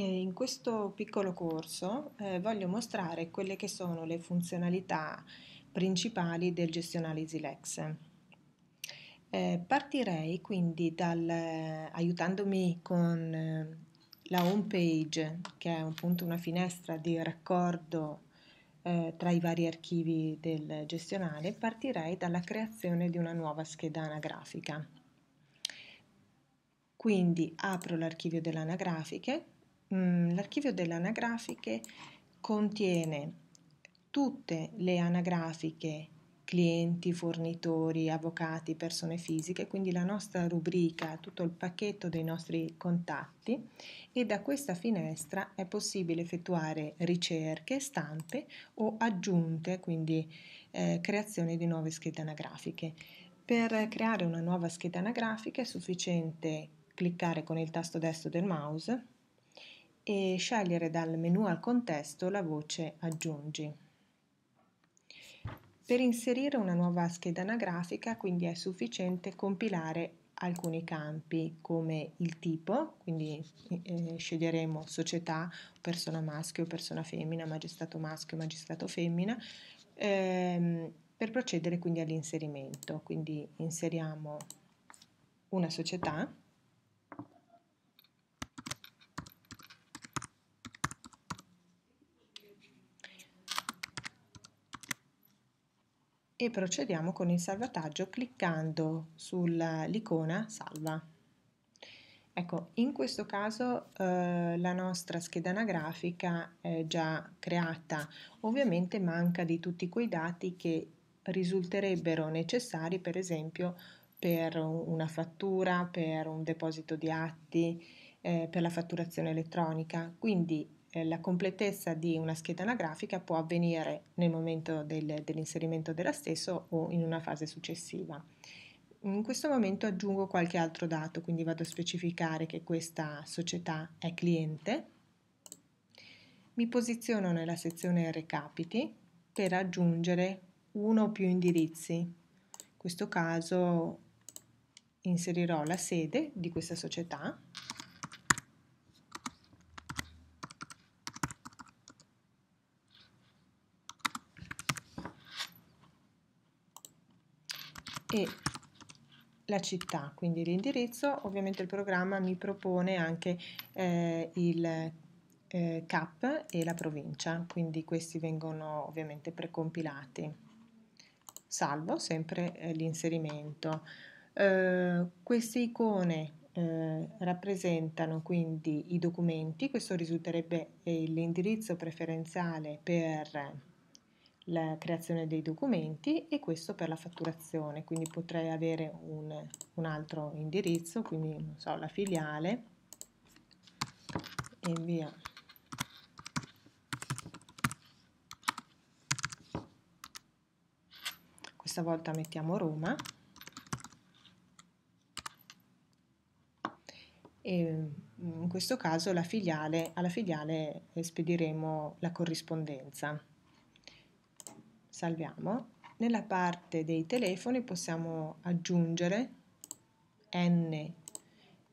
in questo piccolo corso eh, voglio mostrare quelle che sono le funzionalità principali del gestionale EasyLex. Eh, partirei quindi dal, eh, aiutandomi con eh, la home page, che è appunto una finestra di raccordo eh, tra i vari archivi del gestionale, partirei dalla creazione di una nuova scheda anagrafica. Quindi apro l'archivio delle anagrafiche, Mm, l'archivio delle anagrafiche contiene tutte le anagrafiche clienti, fornitori, avvocati, persone fisiche, quindi la nostra rubrica, tutto il pacchetto dei nostri contatti e da questa finestra è possibile effettuare ricerche, stampe o aggiunte, quindi eh, creazione di nuove schede anagrafiche. Per creare una nuova scheda anagrafica è sufficiente cliccare con il tasto destro del mouse e scegliere dal menu al contesto la voce Aggiungi. Per inserire una nuova scheda anagrafica quindi è sufficiente compilare alcuni campi come il tipo, quindi eh, sceglieremo società, persona maschio, persona femmina, magistrato maschio, magistrato femmina, ehm, per procedere quindi all'inserimento. Quindi inseriamo una società e procediamo con il salvataggio cliccando sull'icona salva. Ecco, in questo caso eh, la nostra scheda anagrafica è già creata, ovviamente manca di tutti quei dati che risulterebbero necessari per esempio per una fattura, per un deposito di atti, eh, per la fatturazione elettronica, quindi eh, la completezza di una scheda anagrafica può avvenire nel momento del, dell'inserimento della stessa o in una fase successiva. In questo momento aggiungo qualche altro dato, quindi vado a specificare che questa società è cliente. Mi posiziono nella sezione recapiti per aggiungere uno o più indirizzi. In questo caso inserirò la sede di questa società e la città, quindi l'indirizzo. Ovviamente il programma mi propone anche eh, il eh, CAP e la provincia, quindi questi vengono ovviamente precompilati. Salvo sempre eh, l'inserimento. Eh, queste icone eh, rappresentano quindi i documenti, questo risulterebbe eh, l'indirizzo preferenziale per la creazione dei documenti e questo per la fatturazione, quindi potrei avere un, un altro indirizzo, quindi non so, la filiale, via. questa volta mettiamo Roma e mm, in questo caso la filiale, alla filiale eh, spediremo la corrispondenza salviamo, nella parte dei telefoni possiamo aggiungere n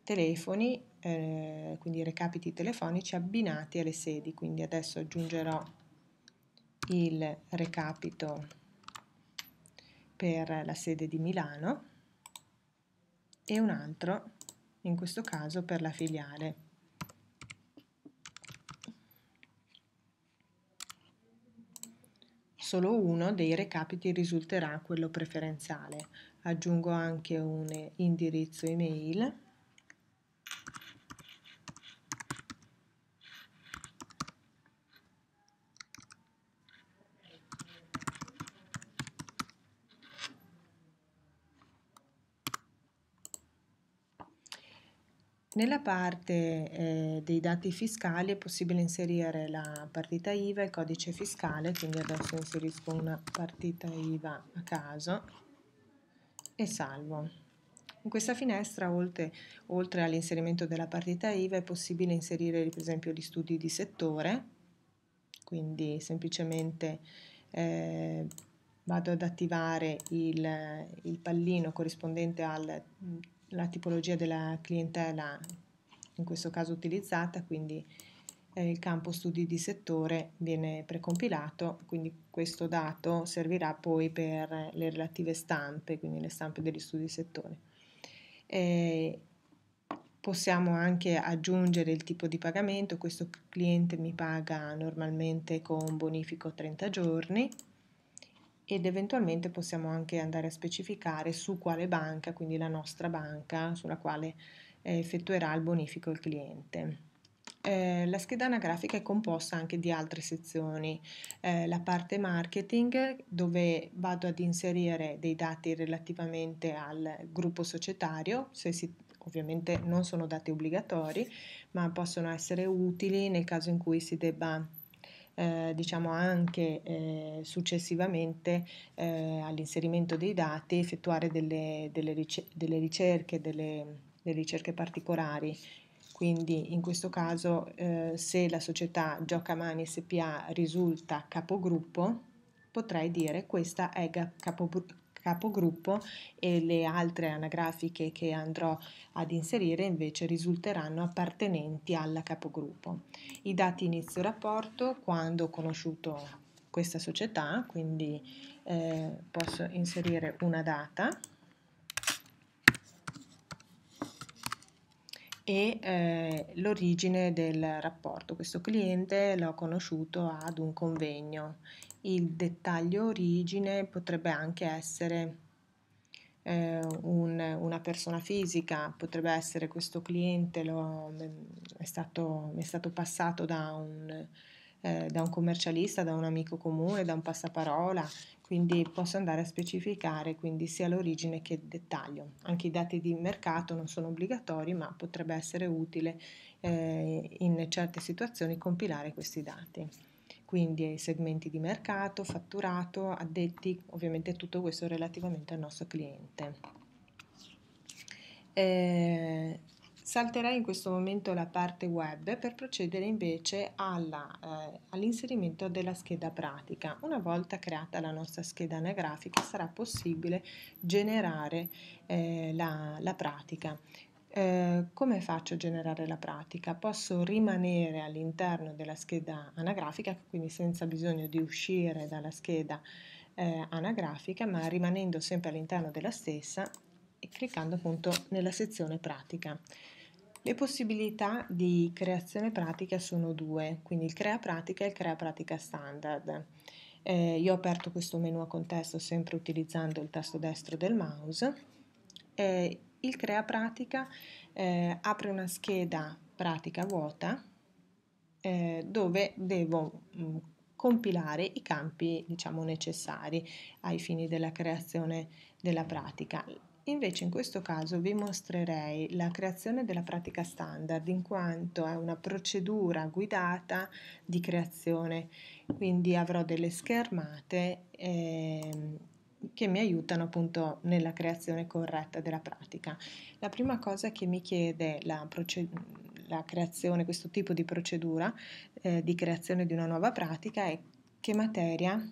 telefoni, eh, quindi recapiti telefonici abbinati alle sedi, quindi adesso aggiungerò il recapito per la sede di Milano e un altro in questo caso per la filiale. solo uno dei recapiti risulterà quello preferenziale. Aggiungo anche un indirizzo email Nella parte eh, dei dati fiscali è possibile inserire la partita IVA e il codice fiscale, quindi adesso inserisco una partita IVA a caso e salvo. In questa finestra, oltre, oltre all'inserimento della partita IVA, è possibile inserire per esempio gli studi di settore, quindi semplicemente eh, vado ad attivare il, il pallino corrispondente al la tipologia della clientela in questo caso utilizzata, quindi eh, il campo studi di settore viene precompilato, quindi questo dato servirà poi per le relative stampe, quindi le stampe degli studi di settore. E possiamo anche aggiungere il tipo di pagamento, questo cliente mi paga normalmente con bonifico 30 giorni, ed eventualmente possiamo anche andare a specificare su quale banca, quindi la nostra banca sulla quale eh, effettuerà il bonifico il cliente. Eh, la scheda anagrafica è composta anche di altre sezioni, eh, la parte marketing dove vado ad inserire dei dati relativamente al gruppo societario, si, ovviamente non sono dati obbligatori, ma possono essere utili nel caso in cui si debba eh, diciamo anche eh, successivamente eh, all'inserimento dei dati effettuare delle, delle, ricer- delle ricerche, delle, delle, ricerche particolari. Quindi in questo caso eh, se la società Giocamani SPA risulta capogruppo, potrei dire questa è capogru- capogruppo e le altre anagrafiche che andrò ad inserire invece risulteranno appartenenti alla capogruppo. I dati inizio rapporto, quando ho conosciuto questa società, quindi eh, posso inserire una data e eh, l'origine del rapporto. Questo cliente l'ho conosciuto ad un convegno il dettaglio origine potrebbe anche essere eh, un, una persona fisica, potrebbe essere questo cliente, lo, mm, è stato, è stato passato da un, eh, da un commercialista, da un amico comune, da un passaparola, quindi posso andare a specificare quindi, sia l'origine che il dettaglio. Anche i dati di mercato non sono obbligatori, ma potrebbe essere utile eh, in certe situazioni compilare questi dati quindi ai segmenti di mercato, fatturato, addetti, ovviamente tutto questo relativamente al nostro cliente. Eh, salterei in questo momento la parte web per procedere invece alla, eh, all'inserimento della scheda pratica. Una volta creata la nostra scheda anagrafica sarà possibile generare eh, la, la pratica eh, come faccio a generare la pratica? Posso rimanere all'interno della scheda anagrafica, quindi senza bisogno di uscire dalla scheda eh, anagrafica, ma rimanendo sempre all'interno della stessa e cliccando appunto nella sezione pratica. Le possibilità di creazione pratica sono due, quindi il crea pratica e il crea pratica standard. Eh, io ho aperto questo menu a contesto sempre utilizzando il tasto destro del mouse. Eh, il crea pratica eh, apre una scheda pratica vuota eh, dove devo mh, mm, compilare i campi diciamo necessari ai fini della creazione della pratica. Invece in questo caso vi mostrerei la creazione della pratica standard in quanto è una procedura guidata di creazione, quindi avrò delle schermate eh, che mi aiutano appunto nella creazione corretta della pratica. La prima cosa che mi chiede la, proced- la creazione, questo tipo di procedura eh, di creazione di una nuova pratica è che materia,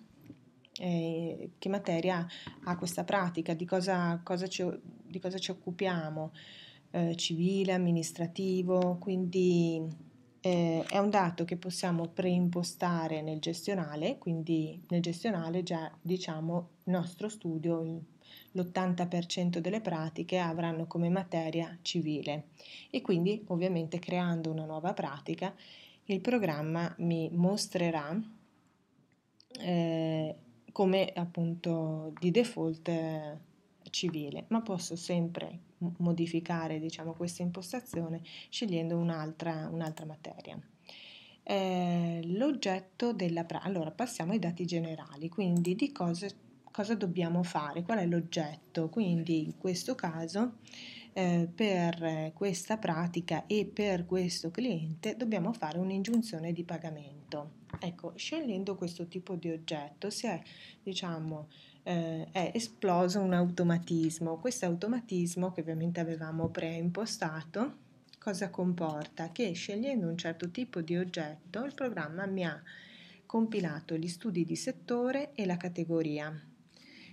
eh, che materia ha questa pratica, di cosa, cosa ci, di cosa ci occupiamo, eh, civile, amministrativo, quindi eh, è un dato che possiamo preimpostare nel gestionale, quindi nel gestionale già diciamo il nostro studio, l'80% delle pratiche avranno come materia civile e quindi ovviamente creando una nuova pratica il programma mi mostrerà eh, come appunto di default eh, civile, ma posso sempre modificare diciamo, questa impostazione scegliendo un'altra, un'altra materia. Eh, l'oggetto della pratica, allora passiamo ai dati generali, quindi di cose, cosa dobbiamo fare, qual è l'oggetto, quindi in questo caso eh, per questa pratica e per questo cliente dobbiamo fare un'ingiunzione di pagamento. Ecco, scegliendo questo tipo di oggetto si è, diciamo, eh, è esploso un automatismo. Questo automatismo, che ovviamente avevamo preimpostato, cosa comporta? Che scegliendo un certo tipo di oggetto, il programma mi ha compilato gli studi di settore e la categoria.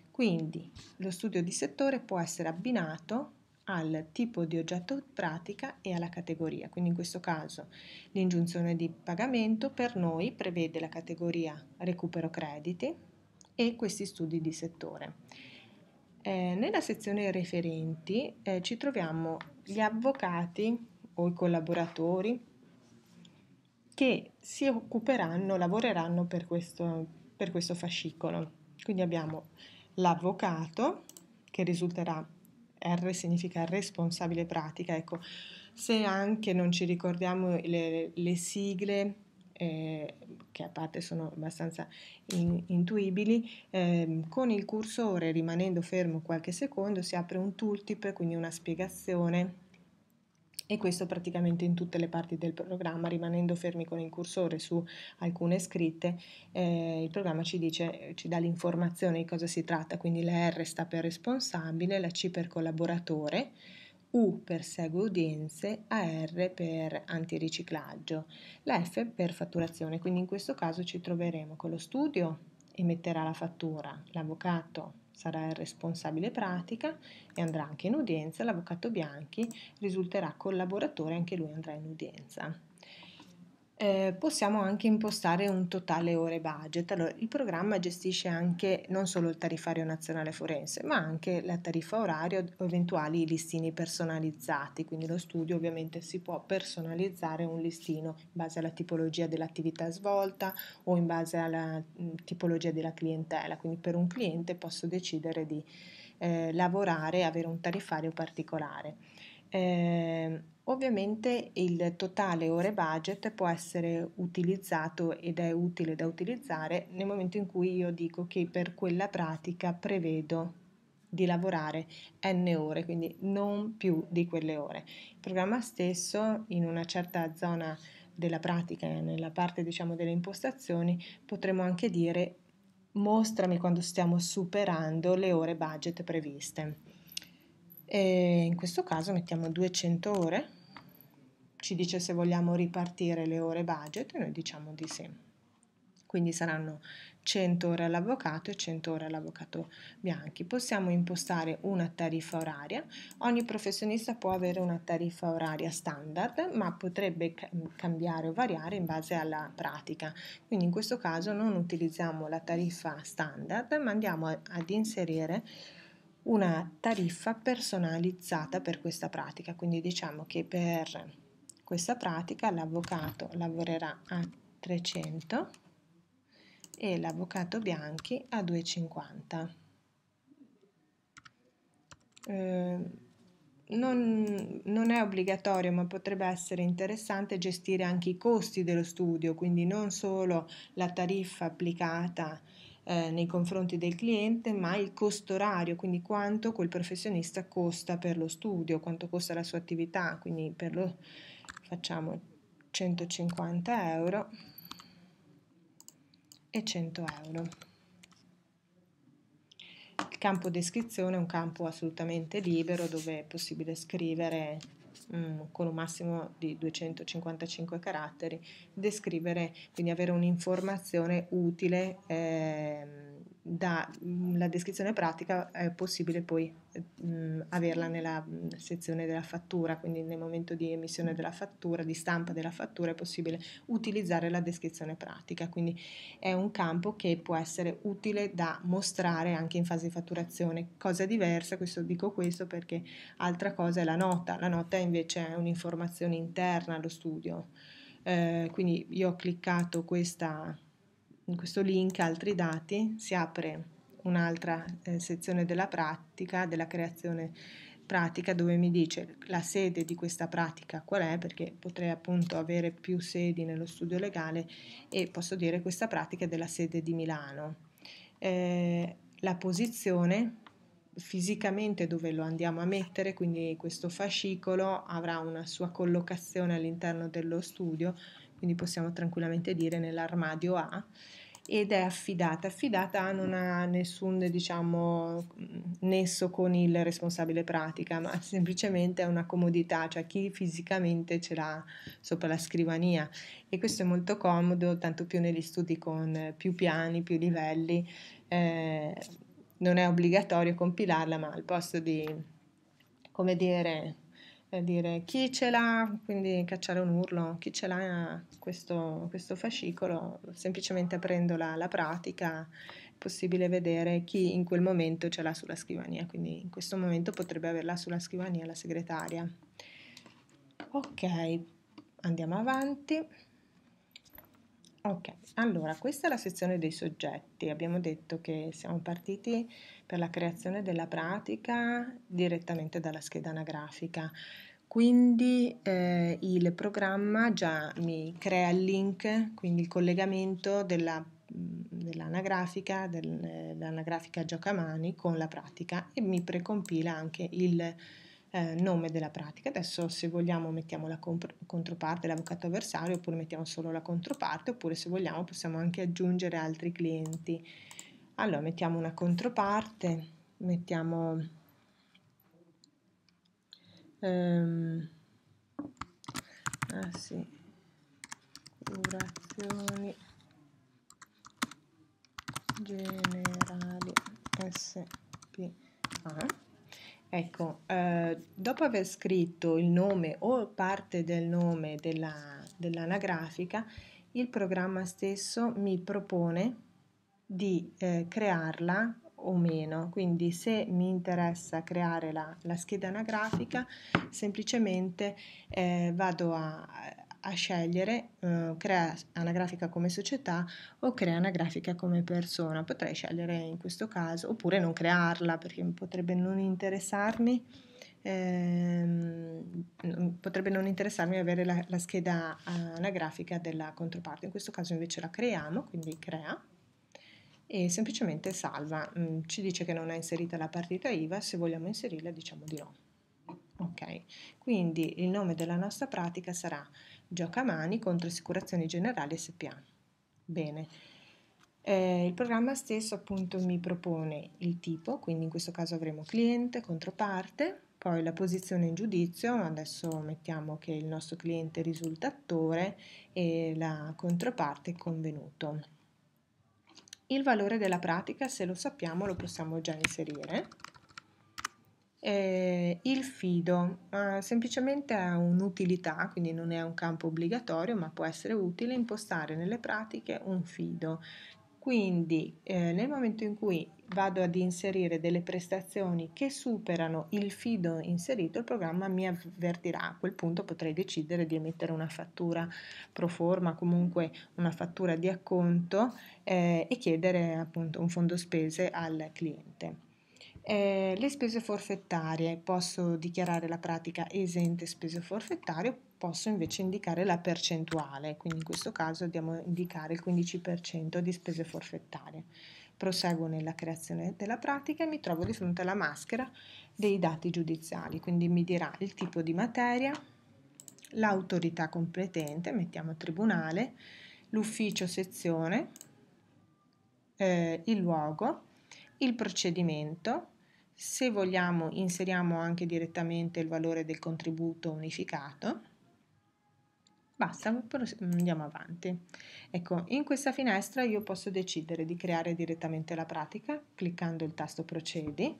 Quindi lo studio di settore può essere abbinato al tipo di oggetto pratica e alla categoria. Quindi in questo caso l'ingiunzione di pagamento per noi prevede la categoria recupero crediti e questi studi di settore. Eh, nella sezione referenti eh, ci troviamo gli avvocati o i collaboratori che si occuperanno, lavoreranno per questo, per questo fascicolo. Quindi abbiamo l'avvocato che risulterà R significa responsabile pratica, ecco, se anche non ci ricordiamo le, le sigle eh, che a parte sono abbastanza in, intuibili, eh, con il cursore rimanendo fermo qualche secondo si apre un tooltip, quindi una spiegazione e questo praticamente in tutte le parti del programma, rimanendo fermi con il cursore su alcune scritte, eh, il programma ci dice, ci dà l'informazione di cosa si tratta, quindi la R sta per responsabile, la C per collaboratore, U per segue udienze, AR per antiriciclaggio, la F per fatturazione, quindi in questo caso ci troveremo con lo studio, emetterà la fattura, l'avvocato sarà il responsabile pratica e andrà anche in udienza, l'avvocato Bianchi risulterà collaboratore, e anche lui andrà in udienza eh, possiamo anche impostare un totale ore budget. Allora, il programma gestisce anche non solo il tariffario nazionale forense, ma anche la tariffa oraria o eventuali listini personalizzati. Quindi lo studio ovviamente si può personalizzare un listino in base alla tipologia dell'attività svolta o in base alla mm, tipologia della clientela. Quindi per un cliente posso decidere di eh, lavorare e avere un tariffario particolare. Eh, ovviamente il totale ore budget può essere utilizzato ed è utile da utilizzare nel momento in cui io dico che per quella pratica prevedo di lavorare n ore, quindi non più di quelle ore. Il programma stesso in una certa zona della pratica, nella parte diciamo delle impostazioni, potremmo anche dire mostrami quando stiamo superando le ore budget previste e in questo caso mettiamo 200 ore, ci dice se vogliamo ripartire le ore budget e noi diciamo di sì. Quindi saranno 100 ore all'avvocato e 100 ore all'avvocato bianchi. Possiamo impostare una tariffa oraria. Ogni professionista può avere una tariffa oraria standard, ma potrebbe cambiare o variare in base alla pratica. Quindi in questo caso non utilizziamo la tariffa standard, ma andiamo ad inserire una tariffa personalizzata per questa pratica, quindi diciamo che per questa pratica l'avvocato lavorerà a 300 e l'avvocato Bianchi a 250. Eh, non, non, è obbligatorio, ma potrebbe essere interessante gestire anche i costi dello studio, quindi non solo la tariffa applicata eh, nei confronti del cliente, ma il costo orario, quindi quanto quel professionista costa per lo studio, quanto costa la sua attività, quindi per lo facciamo 150 euro e 100 euro. Il campo descrizione è un campo assolutamente libero dove è possibile scrivere Mm, con un massimo di 255 caratteri, descrivere, quindi avere un'informazione utile. Ehm, dalla mm, descrizione pratica è possibile poi mh, eh, mm, averla nella mm, sezione della fattura, quindi nel momento di emissione della fattura, di stampa della fattura è possibile utilizzare la descrizione pratica, quindi è un campo che può essere utile da mostrare anche in fase di fatturazione, cosa diversa, questo, dico questo perché altra cosa è la nota, la nota invece è un'informazione interna allo studio, eh, quindi io ho cliccato questa in questo link altri dati si apre un'altra eh, sezione della pratica, della creazione pratica dove mi dice la sede di questa pratica qual è perché potrei appunto avere più sedi nello studio legale e posso dire questa pratica è della sede di Milano. Eh, la posizione fisicamente dove lo andiamo a mettere, quindi questo fascicolo avrà una sua collocazione all'interno dello studio quindi possiamo tranquillamente dire nell'armadio A ed è affidata. Affidata non ha nessun diciamo, nesso con il responsabile pratica, ma semplicemente è una comodità, cioè chi fisicamente ce l'ha sopra la scrivania e questo è molto comodo, tanto più negli studi con più piani, più livelli. Eh, non è obbligatorio compilarla, ma al posto di, come dire, dire chi ce l'ha, quindi cacciare un urlo, chi ce l'ha questo, questo fascicolo, semplicemente aprendo la, la pratica è possibile vedere chi in quel momento ce l'ha sulla scrivania, quindi in questo momento potrebbe averla sulla scrivania la segretaria. Ok, andiamo avanti. Ok, allora questa è la sezione dei soggetti. Abbiamo detto che siamo partiti per la creazione della pratica direttamente dalla scheda anagrafica. Quindi eh, il programma già mi crea il link, quindi il collegamento della, mm, dell'anagrafica, eh, dell'anagrafica giocamani con la pratica e mi precompila anche il eh, nome della pratica. Adesso se vogliamo mettiamo la controparte, l'avvocato avversario, oppure mettiamo solo la controparte, oppure se vogliamo possiamo anche aggiungere altri clienti. Allora mettiamo una controparte, mettiamo... Ehm, ah sì, curazioni generali SPA Ecco, eh, dopo aver scritto il nome o parte del nome della, dell'anagrafica, il programma stesso mi propone di eh, crearla o meno. Quindi se mi interessa creare la, la scheda anagrafica, semplicemente eh, vado a a scegliere eh, crea anagrafica come società o crea anagrafica come persona. Potrei scegliere in questo caso oppure non crearla perché potrebbe non interessarmi. Eh, potrebbe non interessarmi avere la, la scheda anagrafica della controparte, in questo caso invece la creiamo, quindi crea e semplicemente salva, mm, ci dice che non è inserita la partita IVA, se vogliamo inserirla diciamo di no. Ok, quindi il nome della nostra pratica sarà gioca mani contro Assicurazioni Generali SPA. Bene. Eh, il programma stesso appunto mi propone il tipo, quindi in questo caso avremo cliente, controparte, poi la posizione in giudizio, adesso mettiamo che il nostro cliente risulta attore e la controparte convenuto. Il valore della pratica, se lo sappiamo, lo possiamo già inserire. Eh, il fido eh, semplicemente è un'utilità, quindi non è un campo obbligatorio, ma può essere utile impostare nelle pratiche un fido. Quindi eh, nel momento in cui vado ad inserire delle prestazioni che superano il fido inserito, il programma mi avvertirà. A quel punto potrei decidere di emettere una fattura pro forma, comunque una fattura di acconto eh, e chiedere appunto un fondo spese al cliente. Eh, le spese forfettarie, posso dichiarare la pratica esente spese forfettarie, posso invece indicare la percentuale, quindi in questo caso andiamo a indicare il 15% di spese forfettarie. Proseguo nella creazione della pratica e mi trovo di fronte alla maschera dei dati giudiziali, quindi mi dirà il tipo di materia, l'autorità competente, mettiamo tribunale, l'ufficio sezione, eh, il luogo, il procedimento, se vogliamo inseriamo anche direttamente il valore del contributo unificato. Basta, mm, andiamo avanti. Ecco, in questa finestra io posso decidere di creare direttamente la pratica cliccando il tasto procedi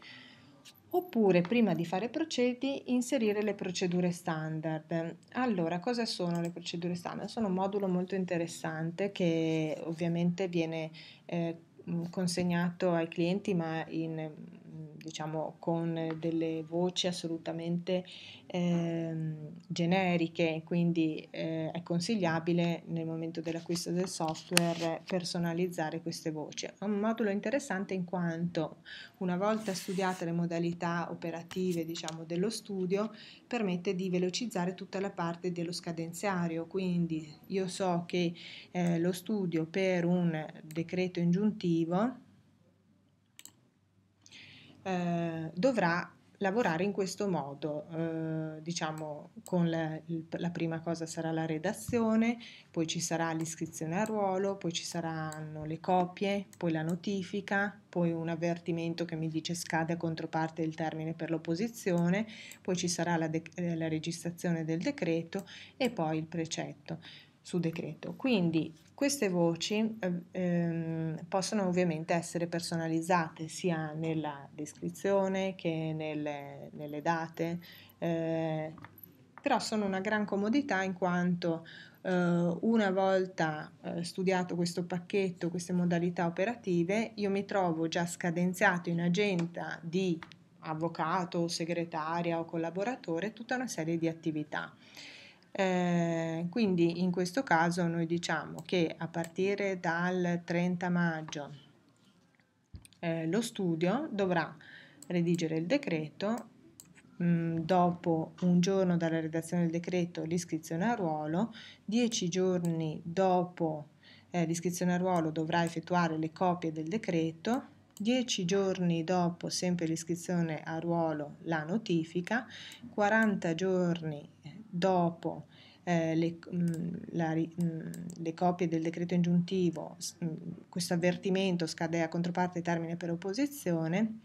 oppure prima di fare procedi inserire le procedure standard. Allora, cosa sono le procedure standard? Sono un modulo molto interessante che ovviamente viene eh, consegnato ai clienti ma in diciamo con delle voci assolutamente eh, generiche, quindi eh, è consigliabile nel momento dell'acquisto del software personalizzare queste voci. È un modulo interessante in quanto una volta studiate le modalità operative diciamo, dello studio permette di velocizzare tutta la parte dello scadenziario, quindi io so che eh, lo studio per un decreto ingiuntivo eh, dovrà lavorare in questo modo, eh, diciamo con la, la, prima cosa sarà la redazione, poi ci sarà l'iscrizione a ruolo, poi ci saranno le copie, poi la notifica, poi un avvertimento che mi dice scade a controparte il termine per l'opposizione, poi ci sarà la, eh, la registrazione del decreto e poi il precetto su decreto. Quindi queste voci ehm, ehm, possono ovviamente essere personalizzate sia nella descrizione che nelle, nelle date, eh, però sono una gran comodità in quanto eh, una volta eh, studiato questo pacchetto, queste modalità operative, io mi trovo già scadenziato in agenda di avvocato, segretaria o collaboratore tutta una serie di attività. Eh, quindi in questo caso noi diciamo che a partire dal 30 maggio eh, lo studio dovrà redigere il decreto, mh, mm, dopo un giorno dalla redazione del decreto l'iscrizione a ruolo, dieci giorni dopo eh, l'iscrizione a ruolo dovrà effettuare le copie del decreto, 10 giorni dopo sempre l'iscrizione a ruolo la notifica, 40 giorni eh, dopo eh, le, mh, mm, la, mh, mm, le, copie del decreto ingiuntivo, mh, mm, questo avvertimento scade a controparte termine per opposizione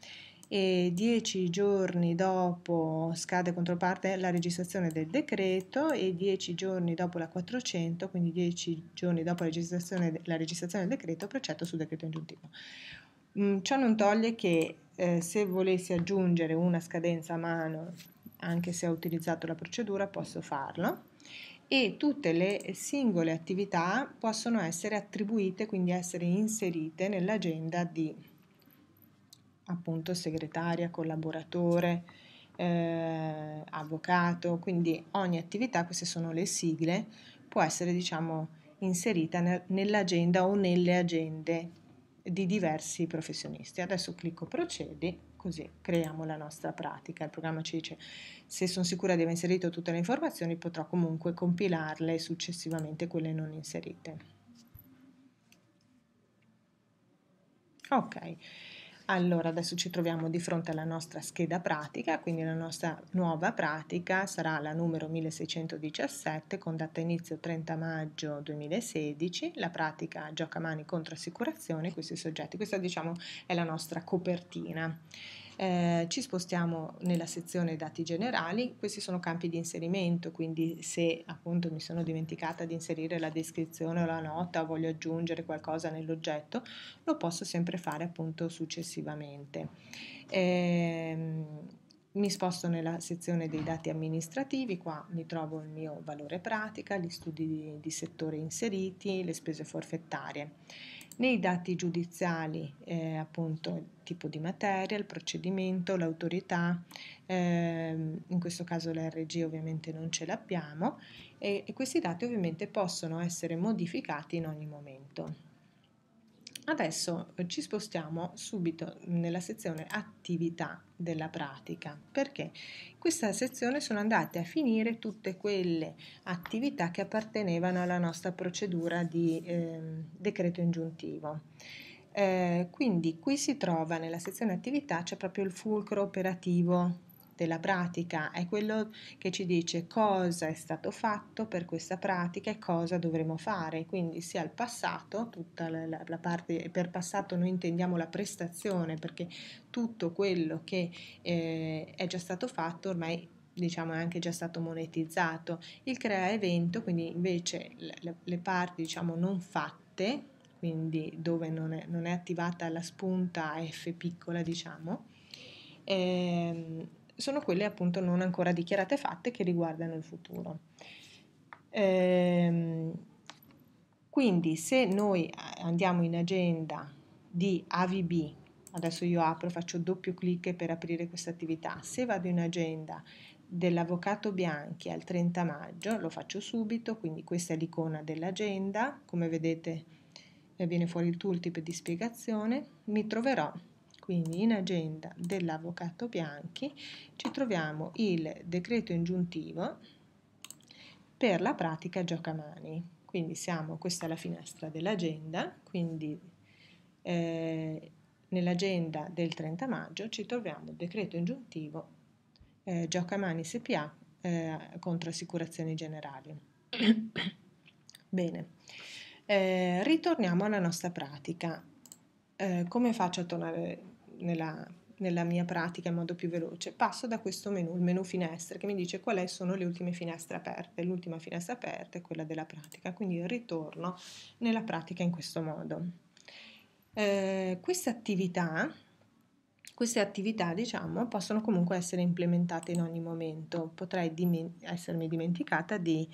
e 10 giorni dopo scade controparte la registrazione del decreto e 10 giorni dopo la 400, quindi 10 giorni dopo la registrazione, la registrazione del decreto, precetto sul decreto ingiuntivo. Mm, ciò non toglie che eh, se volessi aggiungere una scadenza a mano, anche se ho utilizzato la procedura, posso farlo e tutte le singole attività possono essere attribuite, quindi essere inserite nell'agenda di appunto segretaria, collaboratore, eh, avvocato, quindi ogni attività, queste sono le sigle, può essere diciamo inserita nell'agenda o nelle agende di diversi professionisti. Adesso clicco procedi, così creiamo la nostra pratica. Il programma ci dice se sono sicura di aver inserito tutte le informazioni potrò comunque compilarle successivamente quelle non inserite. Ok. Allora, adesso ci troviamo di fronte alla nostra scheda pratica, quindi la nostra nuova pratica sarà la numero 1617 con data inizio 30 maggio 2016, la pratica Giocamani contro assicurazione, questi soggetti. Questa diciamo è la nostra copertina. Eh, ci spostiamo nella sezione dati generali, questi sono campi di inserimento, quindi se appunto mi sono dimenticata di inserire la descrizione o la nota voglio aggiungere qualcosa nell'oggetto, lo posso sempre fare appunto successivamente. Eh, mi sposto nella sezione dei dati amministrativi, qua mi trovo il mio valore pratica, gli studi di, di settore inseriti, le spese forfettarie. Nei dati giudiziali, eh, appunto, il tipo di materia, il procedimento, l'autorità, eh, in questo caso l'RG ovviamente non ce l'abbiamo, e, e questi dati ovviamente possono essere modificati in ogni momento. Adesso eh, ci spostiamo subito nella sezione attività della pratica perché in questa sezione sono andate a finire tutte quelle attività che appartenevano alla nostra procedura di eh, decreto ingiuntivo. Eh, quindi qui si trova nella sezione attività c'è proprio il fulcro operativo della pratica, è quello che ci dice cosa è stato fatto per questa pratica e cosa dovremo fare, quindi sia il passato, tutta la, la parte, per passato noi intendiamo la prestazione, perché tutto quello che eh, è già stato fatto ormai diciamo è anche già stato monetizzato, il crea evento, quindi invece le, le parti diciamo non fatte, quindi dove non è, non è attivata la spunta F piccola diciamo, ehm, sono quelle appunto non ancora dichiarate fatte che riguardano il futuro. Ehm, quindi se noi andiamo in agenda di AVB, adesso io apro, faccio doppio clic per aprire questa attività, se vado in agenda dell'avvocato Bianchi al 30 maggio, lo faccio subito, quindi questa è l'icona dell'agenda, come vedete eh, viene fuori il tooltip di spiegazione, mi troverò quindi in agenda dell'Avvocato Bianchi ci troviamo il decreto ingiuntivo per la pratica giocamani. Quindi siamo, questa è la finestra dell'agenda, quindi eh, nell'agenda del 30 maggio ci troviamo il decreto ingiuntivo eh, Giocamani SPA eh, contro assicurazioni generali. Bene, eh, ritorniamo alla nostra pratica. Eh, come faccio a tornare nella, nella mia pratica in modo più veloce, passo da questo menu, il menu finestre, che mi dice quali sono le ultime finestre aperte. L'ultima finestra aperta è quella della pratica, quindi ritorno nella pratica in questo modo. Eh, queste attività, queste attività diciamo, possono comunque essere implementate in ogni momento. Potrei dim- essermi dimenticata di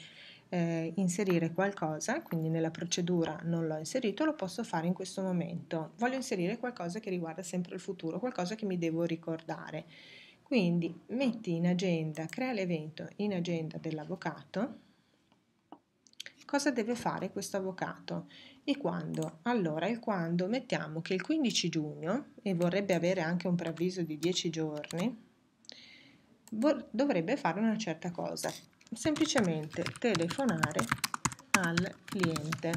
eh, inserire qualcosa, quindi nella procedura non l'ho inserito, lo posso fare in questo momento. Voglio inserire qualcosa che riguarda sempre il futuro, qualcosa che mi devo ricordare. Quindi metti in agenda, crea l'evento in agenda dell'avvocato. Cosa deve fare questo avvocato? E quando? Allora, il quando mettiamo che il 15 giugno, e vorrebbe avere anche un preavviso di 10 giorni, dovrebbe fare una certa cosa semplicemente telefonare al cliente.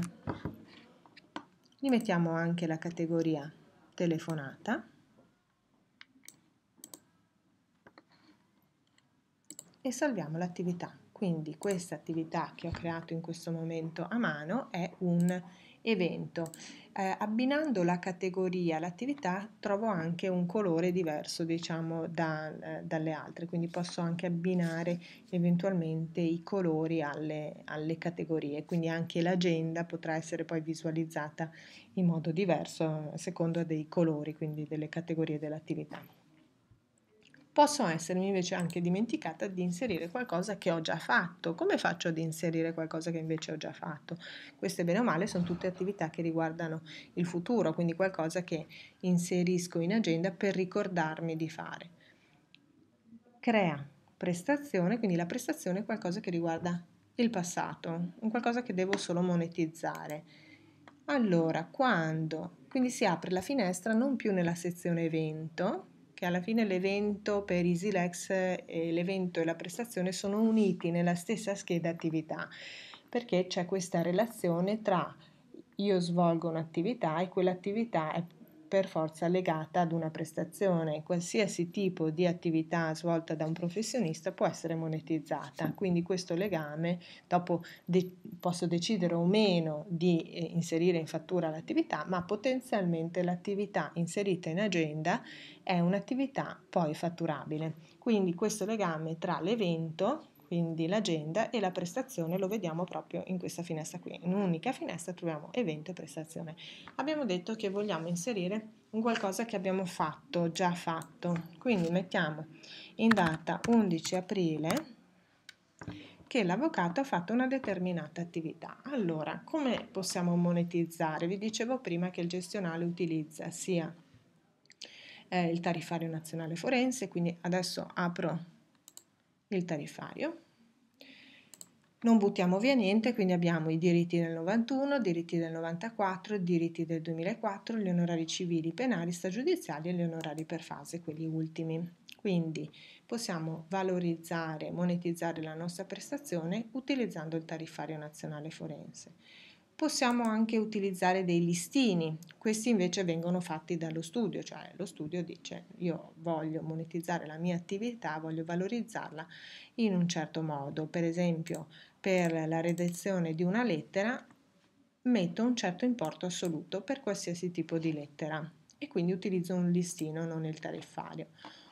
Gli mettiamo anche la categoria telefonata e salviamo l'attività. Quindi questa attività che ho creato in questo momento a mano è un evento. Eh, abbinando la categoria all'attività trovo anche un colore diverso diciamo da, eh, dalle altre, quindi posso anche abbinare eventualmente i colori alle, alle categorie, quindi anche l'agenda potrà essere poi visualizzata in modo diverso a eh, seconda dei colori, quindi delle categorie dell'attività. Posso essermi invece anche dimenticata di inserire qualcosa che ho già fatto. Come faccio ad inserire qualcosa che invece ho già fatto? Queste bene o male sono tutte attività che riguardano il futuro, quindi qualcosa che inserisco in agenda per ricordarmi di fare. Crea prestazione, quindi la prestazione è qualcosa che riguarda il passato, un qualcosa che devo solo monetizzare. Allora, quando? Quindi si apre la finestra non più nella sezione evento, che alla fine l'evento per EasyLex eh, e l'evento e la prestazione sono uniti nella stessa scheda attività perché c'è questa relazione tra io svolgo un'attività e quell'attività è per forza legata ad una prestazione. Qualsiasi tipo di attività svolta da un professionista può essere monetizzata, quindi questo legame, dopo de- posso decidere o meno di eh, inserire in fattura l'attività, ma potenzialmente l'attività inserita in agenda è un'attività poi fatturabile. Quindi questo legame tra l'evento quindi l'agenda e la prestazione lo vediamo proprio in questa finestra qui. In un'unica finestra troviamo evento e prestazione. Abbiamo detto che vogliamo inserire un qualcosa che abbiamo fatto, già fatto, quindi mettiamo in data 11 aprile che l'avvocato ha fatto una determinata attività. Allora, come possiamo monetizzare? Vi dicevo prima che il gestionale utilizza sia eh, il tariffario nazionale forense, quindi adesso apro il tariffario. Non buttiamo via niente, quindi abbiamo i diritti del 91, i diritti del 94, i diritti del 2004, gli onorari civili, penali, stragiudiziali e gli onorari per fase, quelli ultimi. Quindi possiamo valorizzare, monetizzare la nostra prestazione utilizzando il tariffario nazionale forense possiamo anche utilizzare dei listini, questi invece vengono fatti dallo studio, cioè lo studio dice io voglio monetizzare la mia attività, voglio valorizzarla in un certo modo, per esempio per la redazione di una lettera metto un certo importo assoluto per qualsiasi tipo di lettera e quindi utilizzo un listino, non il tariffario,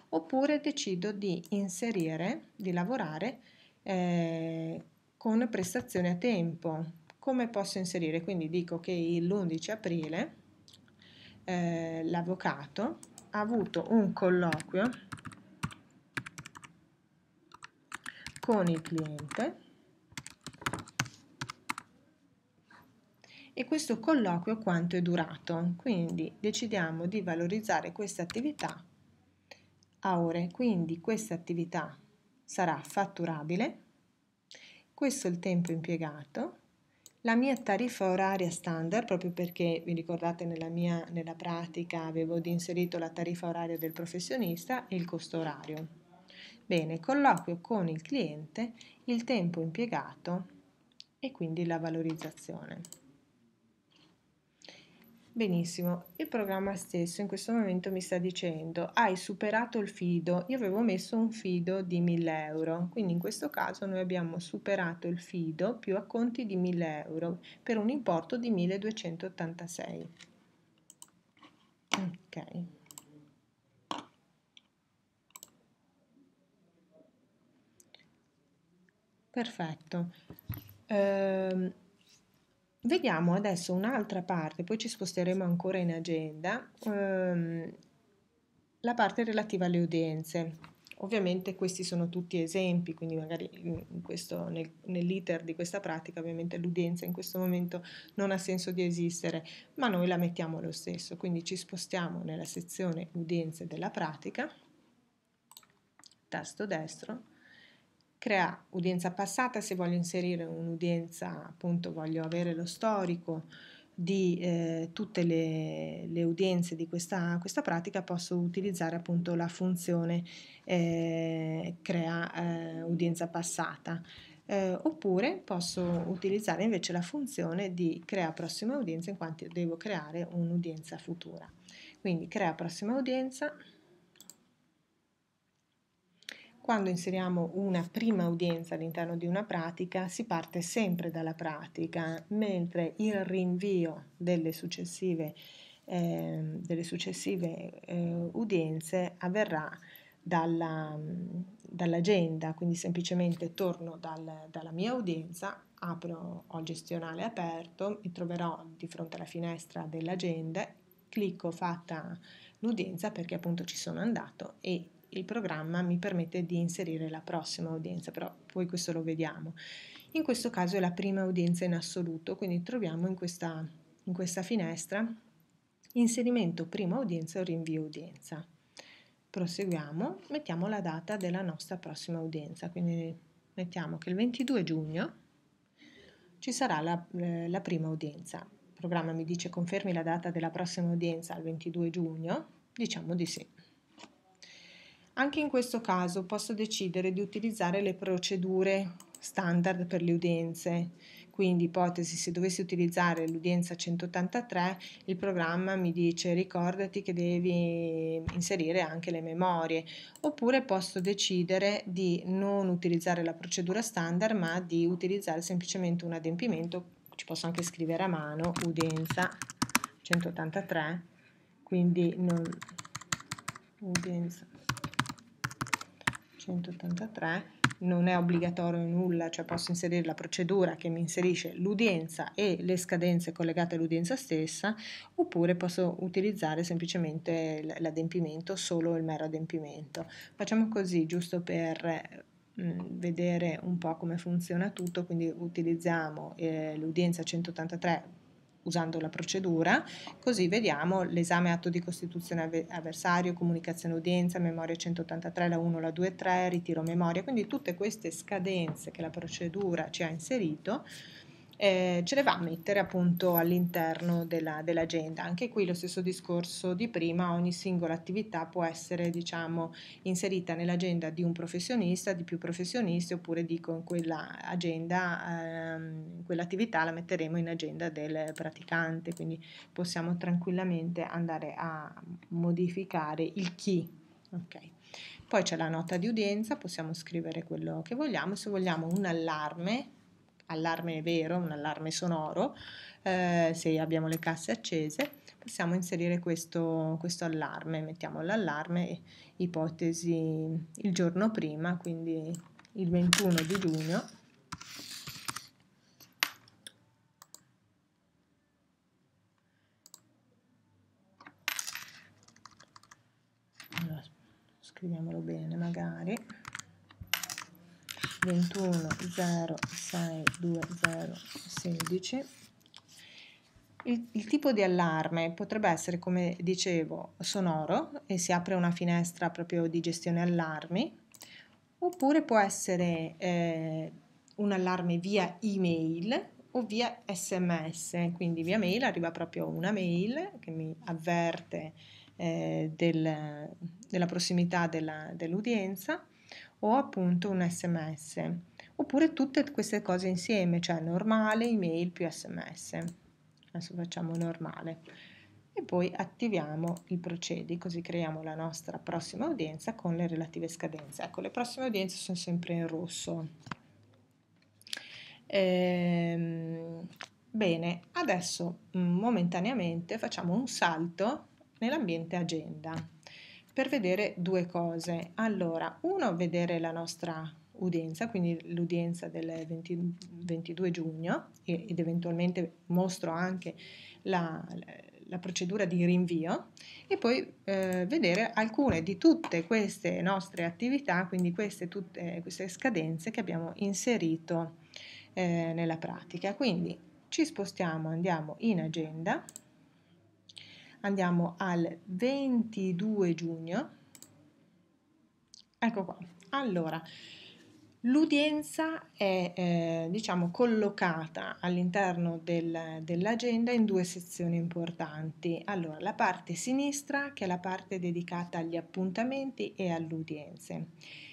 oppure decido di inserire, di lavorare eh, con prestazioni a tempo, come posso inserire? Quindi dico che l'11 aprile eh, l'avvocato ha avuto un colloquio con il cliente e questo colloquio quanto è durato. Quindi decidiamo di valorizzare questa attività a ore, quindi questa attività sarà fatturabile, questo è il tempo impiegato la mia tariffa oraria standard, proprio perché vi ricordate nella, mia, nella pratica avevo inserito la tariffa oraria del professionista e il costo orario. Bene, colloquio con il cliente, il tempo impiegato e quindi la valorizzazione. Benissimo, il programma stesso in questo momento mi sta dicendo hai superato il fido, io avevo messo un fido di 1000 euro, quindi in questo caso noi abbiamo superato il fido più acconti di 1000 euro per un importo di 1286. Ok. Perfetto. Ehm, Vediamo adesso un'altra parte, poi ci sposteremo ancora in agenda, ehm, la parte relativa alle udienze. Ovviamente questi sono tutti esempi, quindi magari questo, nel, nell'iter di questa pratica ovviamente l'udienza in questo momento non ha senso di esistere, ma noi la mettiamo lo stesso, quindi ci spostiamo nella sezione udienze della pratica, tasto destro, crea udienza passata se voglio inserire un'udienza, appunto voglio avere lo storico di eh, tutte le, le, udienze di questa, questa, pratica posso utilizzare appunto la funzione eh, crea eh, udienza passata eh, oppure posso utilizzare invece la funzione di crea prossima udienza in quanto devo creare un'udienza futura quindi crea prossima udienza quando inseriamo una prima udienza all'interno di una pratica si parte sempre dalla pratica, mentre il rinvio delle successive, eh, delle successive eh, udienze avverrà dalla, dall'agenda, quindi semplicemente torno dal, dalla mia udienza, apro, ho il gestionale aperto, mi troverò di fronte alla finestra dell'agenda, clicco fatta l'udienza perché appunto ci sono andato e il programma mi permette di inserire la prossima udienza, però poi questo lo vediamo. In questo caso è la prima udienza in assoluto, quindi troviamo in questa, in questa finestra inserimento prima udienza o rinvio udienza. Proseguiamo, mettiamo la data della nostra prossima udienza, quindi mettiamo che il 22 giugno ci sarà la, eh, la prima udienza. Il programma mi dice confermi la data della prossima udienza al 22 giugno, diciamo di sì. Anche in questo caso posso decidere di utilizzare le procedure standard per le udienze. Quindi, ipotesi, se dovessi utilizzare l'udienza 183, il programma mi dice ricordati che devi inserire anche le memorie, oppure posso decidere di non utilizzare la procedura standard, ma di utilizzare semplicemente un adempimento, ci posso anche scrivere a mano udienza 183, quindi non udienza 183 non è obbligatorio nulla, cioè posso inserire la procedura che mi inserisce l'udienza e le scadenze collegate all'udienza stessa, oppure posso utilizzare semplicemente l'adempimento, solo il mero adempimento. Facciamo così, giusto per mm, vedere un po' come funziona tutto, quindi utilizziamo eh, l'udienza 183 usando la procedura, così vediamo l'esame atto di costituzione avversario, comunicazione udienza, memoria 183, la 1, la 2 3, ritiro memoria, quindi tutte queste scadenze che la procedura ci ha inserito eh, ce le va a mettere appunto all'interno della, dell'agenda. Anche qui lo stesso discorso di prima, ogni singola attività può essere diciamo inserita nell'agenda di un professionista, di più professionisti oppure dico in quella agenda, ehm, quell'attività la metteremo in agenda del praticante, quindi possiamo tranquillamente andare a modificare il chi. Okay. Poi c'è la nota di udienza, possiamo scrivere quello che vogliamo, se vogliamo un allarme allarme vero, un allarme sonoro, eh, se abbiamo le casse accese, possiamo inserire questo, questo allarme, mettiamo l'allarme, ipotesi il giorno prima, quindi il 21 di giugno. scriviamolo bene magari. 21 0 il, il, tipo di allarme potrebbe essere, come dicevo, sonoro e si apre una finestra proprio di gestione allarmi, oppure può essere eh, un allarme via email o via sms, quindi via mail arriva proprio una mail che mi avverte eh, del, della prossimità della, dell'udienza o appunto un sms oppure tutte queste cose insieme cioè normale email più sms adesso facciamo normale e poi attiviamo il procedi così creiamo la nostra prossima udienza con le relative scadenze ecco le prossime udienze sono sempre in rosso ehm, bene adesso mm, momentaneamente facciamo un salto nell'ambiente agenda per vedere due cose. Allora, uno, vedere la nostra udienza, quindi l'udienza del 20, 22 giugno ed eventualmente mostro anche la, la procedura di rinvio e poi eh, vedere alcune di tutte queste nostre attività, quindi queste, tutte, queste scadenze che abbiamo inserito eh, nella pratica. Quindi ci spostiamo, andiamo in agenda andiamo al 22 giugno. Ecco qua. Allora, l'udienza è eh, diciamo collocata all'interno del, dell'agenda in due sezioni importanti. Allora, la parte sinistra che è la parte dedicata agli appuntamenti e alle udienze.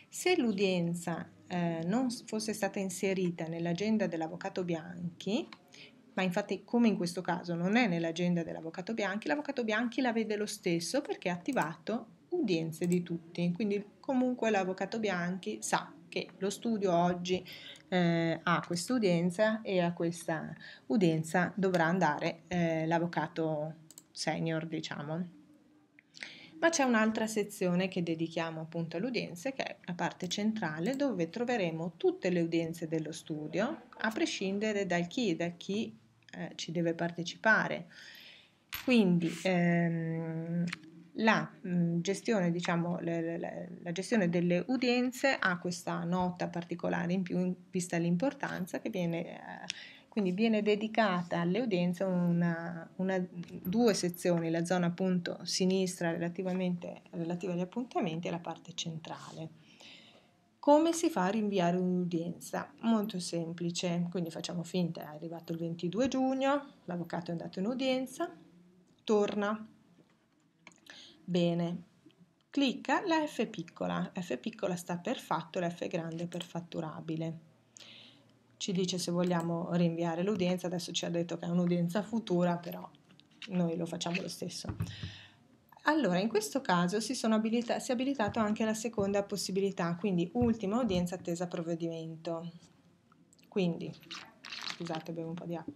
Se l'udienza eh, non fosse stata inserita nell'agenda dell'avvocato Bianchi, ma infatti come in questo caso non è nell'agenda dell'avvocato Bianchi, l'avvocato Bianchi la vede lo stesso perché ha attivato udienze di tutti, quindi comunque l'avvocato Bianchi sa che lo studio oggi eh, ha questa udienza e a questa udienza dovrà andare eh, l'avvocato senior, diciamo. Ma c'è un'altra sezione che dedichiamo appunto all'udienza, che è la parte centrale, dove troveremo tutte le udienze dello studio, a prescindere da chi, e da chi eh, ci deve partecipare. Quindi ehm, la, mh, mm, gestione, diciamo, le, le, la gestione, delle udienze ha questa nota particolare in più in vista l'importanza che viene, eh, quindi viene dedicata alle udienze una, una, due sezioni, la zona appunto sinistra relativamente, relativa agli appuntamenti e la parte centrale. Come si fa a rinviare un'udienza? Molto semplice, quindi facciamo finta, è arrivato il 22 giugno, l'avvocato è andato in udienza, torna. Bene, clicca la F piccola, F piccola sta per fatto, la F grande per fatturabile. Ci dice se vogliamo rinviare l'udienza, adesso ci ha detto che è un'udienza futura, però noi lo facciamo lo stesso. Allora, in questo caso si, abilita- si è abilitato anche la seconda possibilità, quindi ultima udienza attesa provvedimento. Quindi, scusate, bevo un po' di acqua.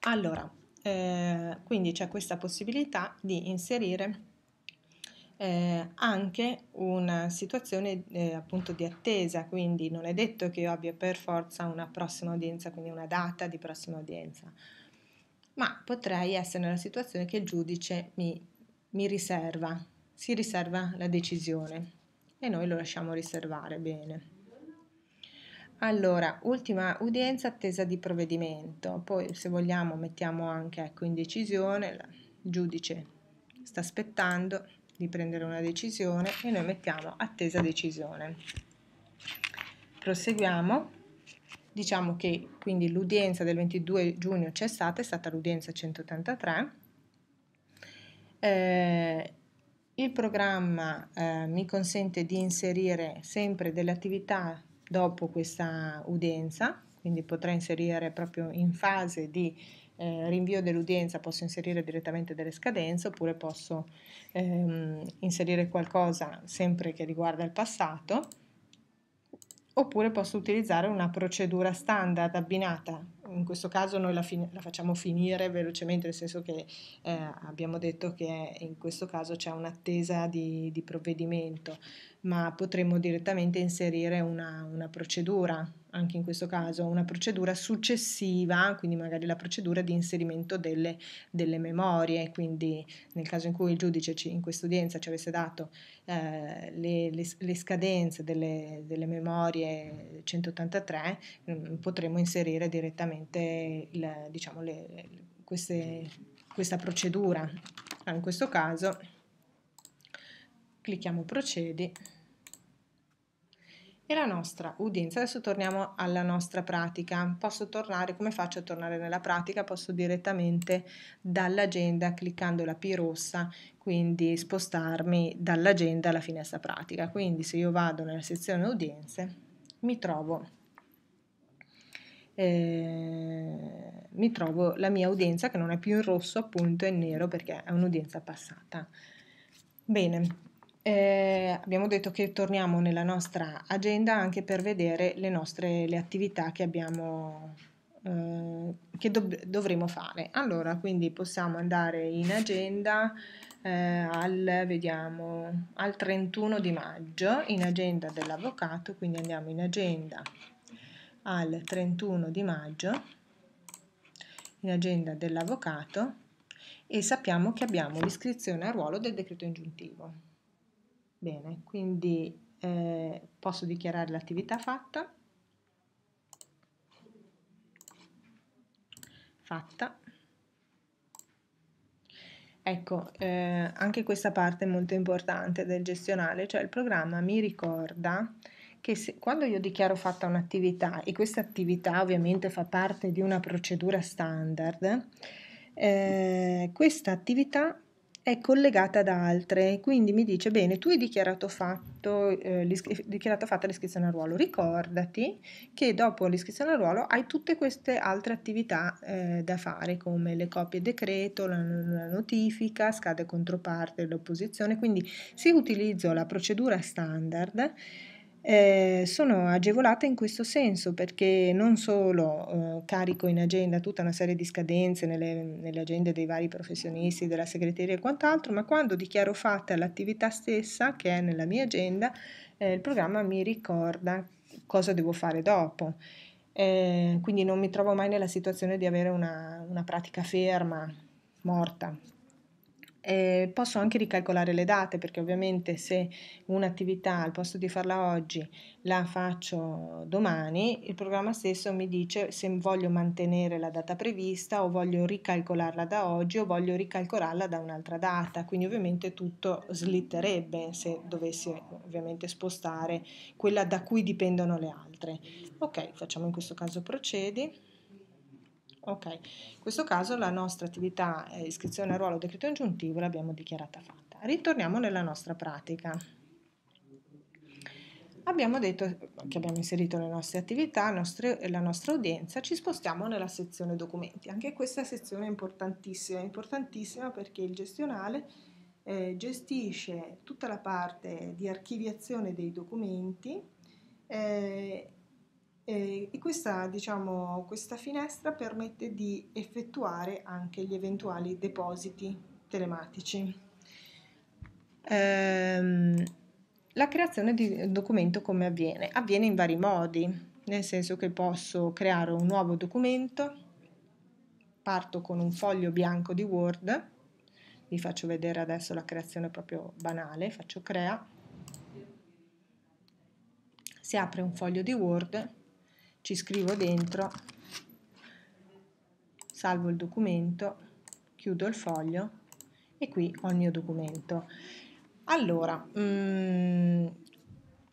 Allora, eh, quindi c'è questa possibilità di inserire eh, anche una situazione eh, appunto di attesa, quindi non è detto che io abbia per forza una prossima udienza, quindi una data di prossima udienza ma potrei essere nella situazione che il giudice mi, mi riserva, si riserva la decisione e noi lo lasciamo riservare bene. Allora, ultima udienza attesa di provvedimento, poi se vogliamo mettiamo anche ecco, in decisione, il giudice sta aspettando di prendere una decisione e noi mettiamo attesa decisione. Proseguiamo. Diciamo che quindi l'udienza del 22 giugno cessata è stata l'udienza 183. Eh, il programma eh, mi consente di inserire sempre delle attività dopo questa udienza, quindi potrei inserire proprio in fase di eh, rinvio dell'udienza, posso inserire direttamente delle scadenze oppure posso ehm, inserire qualcosa sempre che riguarda il passato oppure posso utilizzare una procedura standard abbinata in questo caso noi la, fin- la facciamo finire velocemente, nel senso che eh, abbiamo detto che in questo caso c'è un'attesa di, di provvedimento, ma potremmo direttamente inserire una, una procedura anche in questo caso una procedura successiva, quindi magari la procedura di inserimento delle, delle memorie, quindi nel caso in cui il giudice ci, in quest'udienza ci avesse dato eh, le, le, le, scadenze delle, delle memorie 183, mh, mm, potremmo inserire direttamente praticamente il, diciamo, le, queste, questa procedura. Ah, in questo caso clicchiamo procedi e la nostra udienza. Adesso torniamo alla nostra pratica. Posso tornare, come faccio a tornare nella pratica? Posso direttamente dall'agenda cliccando la P rossa, quindi spostarmi dall'agenda alla finestra pratica. Quindi se io vado nella sezione udienze mi trovo eh, mi trovo la mia udienza che non è più in rosso appunto è in nero perché è un'udienza passata. Bene, eh, abbiamo detto che torniamo nella nostra agenda anche per vedere le nostre le attività che abbiamo eh, che dov- dovremo fare. Allora, quindi possiamo andare in agenda eh, al, vediamo, al 31 di maggio in agenda dell'avvocato, quindi andiamo in agenda al 31 di maggio in agenda dell'avvocato e sappiamo che abbiamo l'iscrizione a ruolo del decreto ingiuntivo. Bene, quindi eh, posso dichiarare l'attività fatta. Fatta. Ecco, eh, anche questa parte è molto importante del gestionale, cioè il programma mi ricorda che se, quando io dichiaro fatta un'attività e questa attività ovviamente fa parte di una procedura standard, eh, questa attività è collegata ad altre, quindi mi dice bene, tu hai dichiarato, fatto, eh, dichiarato fatta l'iscrizione al ruolo, ricordati che dopo l'iscrizione al ruolo hai tutte queste altre attività eh, da fare come le copie decreto, la, la notifica, scade controparte, l'opposizione, quindi se utilizzo la procedura standard eh, sono agevolata in questo senso perché non solo eh, carico in agenda tutta una serie di scadenze nelle, nelle, agende dei vari professionisti, della segreteria e quant'altro, ma quando dichiaro fatta l'attività stessa che è nella mia agenda, eh, il programma mi ricorda cosa devo fare dopo. Eh, quindi non mi trovo mai nella situazione di avere una, una pratica ferma, morta eh, posso anche ricalcolare le date perché ovviamente se un'attività al posto di farla oggi la faccio domani, il programma stesso mi dice se voglio mantenere la data prevista o voglio ricalcolarla da oggi o voglio ricalcolarla da un'altra data, quindi ovviamente tutto slitterebbe se dovessi ovviamente spostare quella da cui dipendono le altre. Ok, facciamo in questo caso procedi. Ok, in questo caso la nostra attività eh, iscrizione al ruolo decreto aggiuntivo l'abbiamo dichiarata fatta. Ritorniamo nella nostra pratica. Abbiamo detto che abbiamo inserito le nostre attività, nostre, la nostra udienza, ci spostiamo nella sezione documenti. Anche questa sezione è importantissima, importantissima perché il gestionale eh, gestisce tutta la parte di archiviazione dei documenti eh, eh, e questa, diciamo, questa finestra permette di effettuare anche gli eventuali depositi telematici. Ehm, la creazione di un documento come avviene? Avviene in vari modi, nel senso che posso creare un nuovo documento, parto con un foglio bianco di Word, vi faccio vedere adesso la creazione proprio banale, faccio crea, si apre un foglio di Word ci scrivo dentro, salvo il documento, chiudo il foglio e qui ho il mio documento. Allora, mm,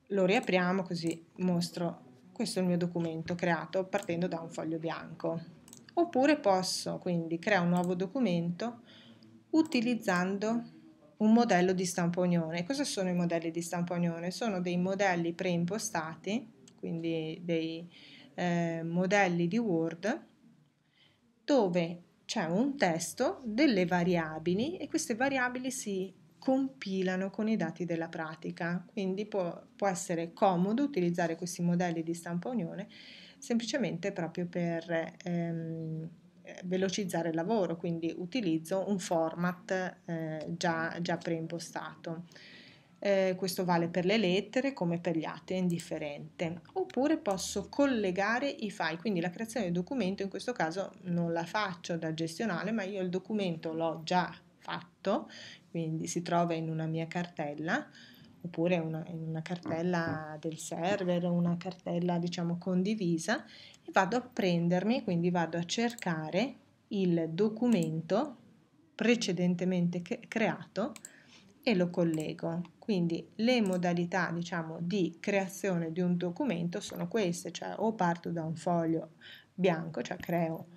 lo riapriamo così mostro, questo è il mio documento creato partendo da un foglio bianco. Oppure posso quindi creare un nuovo documento utilizzando un modello di stampo Cosa sono i modelli di stampo Sono dei modelli preimpostati, quindi dei, eh, modelli di Word dove c'è un testo, delle variabili e queste variabili si compilano con i dati della pratica, quindi può, può essere comodo utilizzare questi modelli di stampa unione semplicemente proprio per ehm, velocizzare il lavoro, quindi utilizzo un format eh, già, già preimpostato eh, questo vale per le lettere come per gli atti, è indifferente. Oppure posso collegare i file, quindi la creazione del documento in questo caso non la faccio da gestionale, ma io il documento l'ho già fatto, quindi si trova in una mia cartella, oppure una, in una cartella del server, una cartella diciamo condivisa e vado a prendermi, quindi vado a cercare il documento precedentemente creato e lo collego. Quindi le modalità diciamo, di creazione di un documento sono queste, cioè o parto da un foglio bianco, cioè creo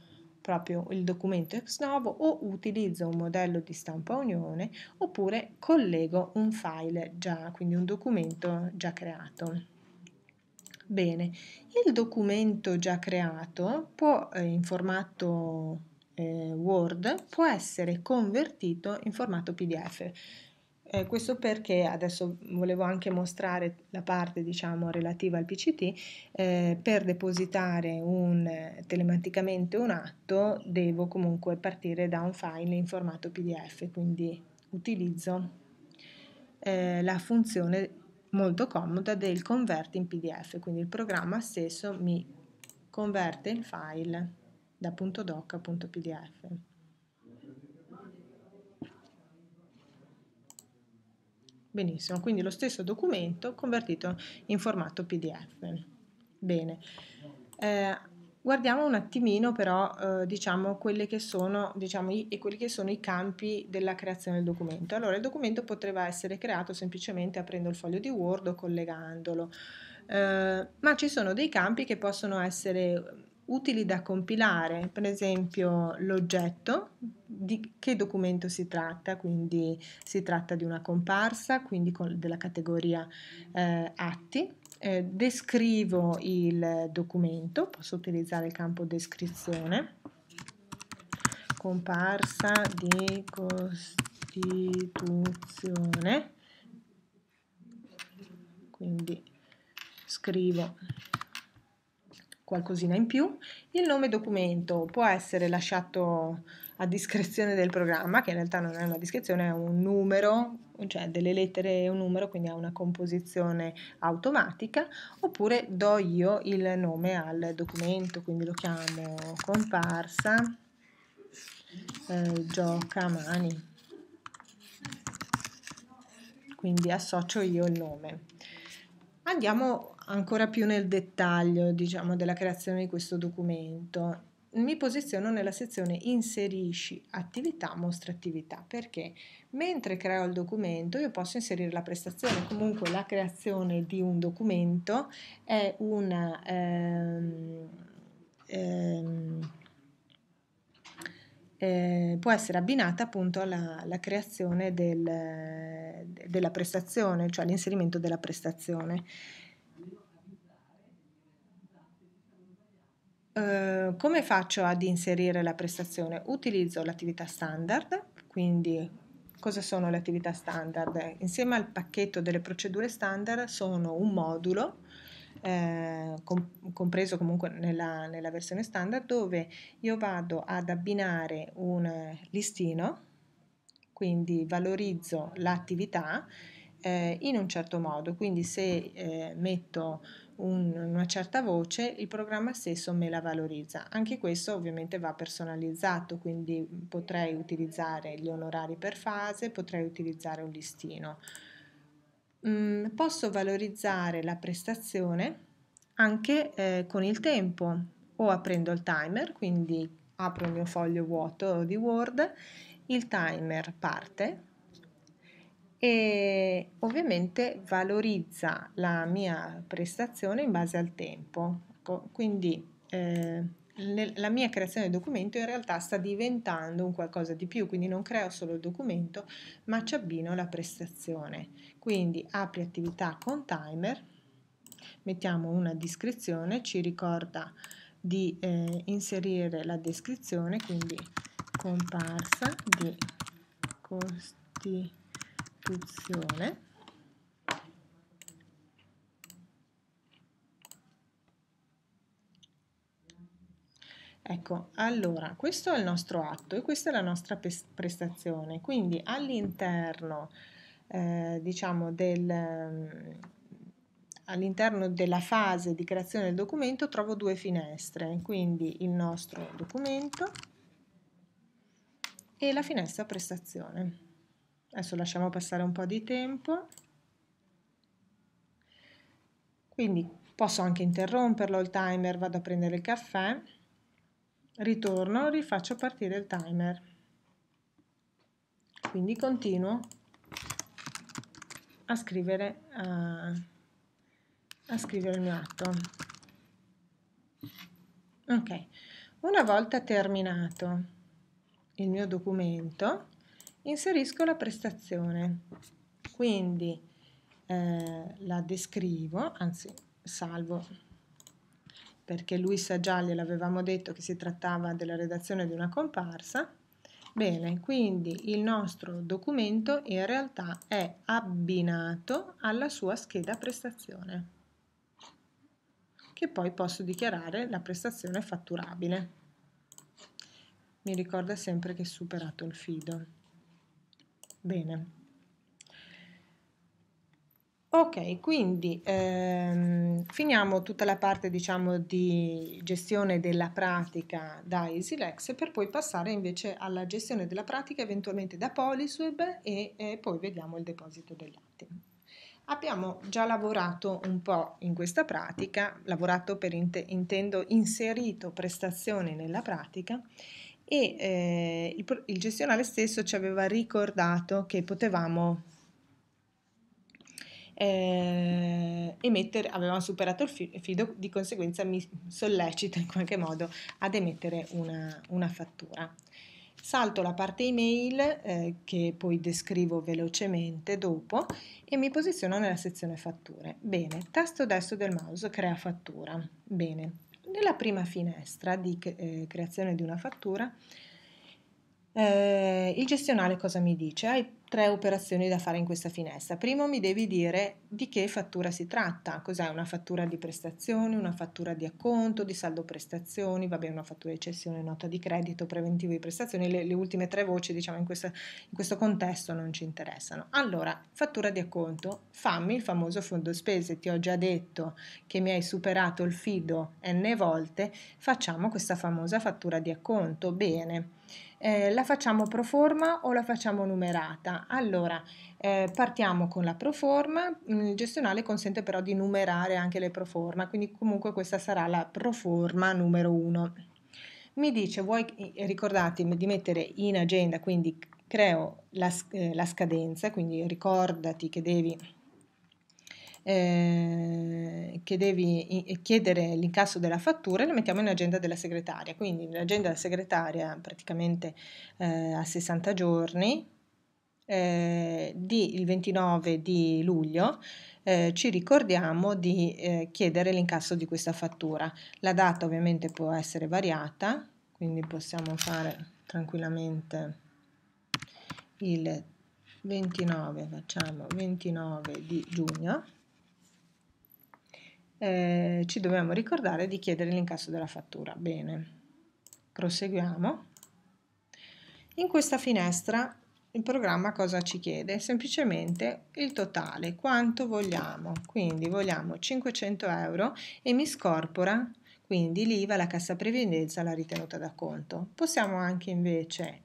proprio il documento ex novo o utilizzo un modello di stampa unione oppure collego un file già, quindi un documento già creato. Bene, il documento già creato può eh, in formato eh, Word può essere convertito in formato PDF. Eh, questo perché adesso volevo anche mostrare la parte diciamo, relativa al PCT, eh, per depositare un, eh, telematicamente un atto devo comunque partire da un file in formato PDF, quindi utilizzo eh, la funzione molto comoda del convert in PDF, quindi il programma stesso mi converte il file da .doc a .pdf. Benissimo, quindi lo stesso documento convertito in formato PDF. Bene. Eh, guardiamo un attimino però eh, diciamo, che sono, diciamo, i, quelli che sono i campi della creazione del documento. Allora il documento potrebbe essere creato semplicemente aprendo il foglio di Word o collegandolo, eh, ma ci sono dei campi che possono essere utili da compilare, per esempio l'oggetto, di che documento si tratta, quindi si tratta di una comparsa, quindi con, della categoria eh, atti, eh, descrivo il documento, posso utilizzare il campo descrizione, comparsa di costituzione, quindi scrivo qualcosina in più. Il nome documento può essere lasciato a discrezione del programma, che in realtà non è una discrezione, è un numero, cioè delle lettere e un numero, quindi ha una composizione automatica, oppure do io il nome al documento, quindi lo chiamo comparsa eh, gioca mani. Quindi associo io il nome. Andiamo ancora più nel dettaglio diciamo, della creazione di questo documento, mi posiziono nella sezione inserisci attività, mostra attività, perché mentre creo il documento io posso inserire la prestazione, comunque la creazione di un documento è una... Ehm, ehm, eh, può essere abbinata appunto alla, alla creazione del, della prestazione, cioè all'inserimento della prestazione. Ehm, come faccio ad inserire la prestazione? Utilizzo l'attività standard, quindi cosa sono le attività standard? Insieme al pacchetto delle procedure standard sono un modulo eh, compreso comunque nella, nella, versione standard dove io vado ad abbinare un listino, quindi valorizzo l'attività eh, in un certo modo, quindi se eh, metto un, una certa voce, il programma stesso me la valorizza. Anche questo ovviamente va personalizzato, quindi potrei utilizzare gli onorari per fase, potrei utilizzare un listino. Mm, posso valorizzare la prestazione anche eh, con il tempo o aprendo il timer, quindi apro il mio foglio vuoto di Word, il timer parte e ovviamente valorizza la mia prestazione in base al tempo. Ecco, quindi eh, la mia creazione del documento in realtà sta diventando un qualcosa di più, quindi non creo solo il documento, ma ci abbino la prestazione. Quindi apri attività con timer, mettiamo una descrizione, ci ricorda di eh, inserire la descrizione, quindi comparsa di costi istruzione Ecco, allora, questo è il nostro atto e questa è la nostra prestazione. Quindi all'interno, eh, diciamo, del, ehm, all'interno della fase di creazione del documento trovo due finestre, quindi il nostro documento e la finestra prestazione. Adesso lasciamo passare un po' di tempo. Quindi posso anche interromperlo il timer, vado a prendere il caffè, ritorno, rifaccio partire il timer. Quindi continuo a scrivere, a, a scrivere il mio atto. Ok, una volta terminato il mio documento, inserisco la prestazione. Quindi eh, la descrivo, anzi salvo perché Luisa già gliel'avevamo detto che si trattava della redazione di una comparsa. Bene, quindi il nostro documento in realtà è abbinato alla sua scheda prestazione, che poi posso dichiarare la prestazione fatturabile. Mi ricorda sempre che è superato il fido. Bene. Ok, quindi ehm, finiamo tutta la parte diciamo, di gestione della pratica da EasyLex per poi passare invece alla gestione della pratica eventualmente da Polisweb e, e poi vediamo il deposito degli atti. Abbiamo già lavorato un po' in questa pratica, lavorato per intendo inserito prestazioni nella pratica e eh, il, il, gestionale stesso ci aveva ricordato che potevamo eh, emettere, avevamo superato il fido, di conseguenza mi sollecita in qualche modo ad emettere una, una fattura. Salto la parte email eh, che poi descrivo velocemente dopo e mi posiziono nella sezione fatture. Bene, tasto destro del mouse crea fattura. Bene, nella prima finestra di eh, creazione di una fattura eh, il gestionale cosa mi dice? Hai tre operazioni da fare in questa finestra. Primo mi devi dire di che fattura si tratta, cos'è una fattura di prestazioni, una fattura di acconto, di saldo prestazioni, vabbè una fattura di cessione, nota di credito, preventivo di prestazioni, le, le ultime tre voci diciamo in, questa, in questo contesto non ci interessano. Allora, fattura di acconto, fammi il famoso fondo spese, ti ho già detto che mi hai superato il fido n volte, facciamo questa famosa fattura di acconto, bene. Eh, la facciamo pro forma o la facciamo numerata? Allora, eh, partiamo con la pro forma, mm, il gestionale consente però di numerare anche le pro forma, quindi comunque questa sarà la pro forma numero 1. Mi dice, vuoi ricordarti di mettere in agenda, quindi creo la, eh, la scadenza, quindi ricordati che devi eh, che devi eh, chiedere l'incasso della fattura e la mettiamo in agenda della segretaria. Quindi l'agenda della segretaria praticamente eh, a 60 giorni, eh, di, il 29 di luglio, eh, ci ricordiamo di eh, chiedere l'incasso di questa fattura. La data ovviamente può essere variata, quindi possiamo fare tranquillamente il 29, facciamo 29 di giugno eh, ci dobbiamo ricordare di chiedere l'incasso della fattura. Bene, proseguiamo. In questa finestra il programma cosa ci chiede? Semplicemente il totale, quanto vogliamo. Quindi vogliamo 500 euro e mi scorpora quindi l'IVA, la cassa previdenza, la ritenuta da conto. Possiamo anche invece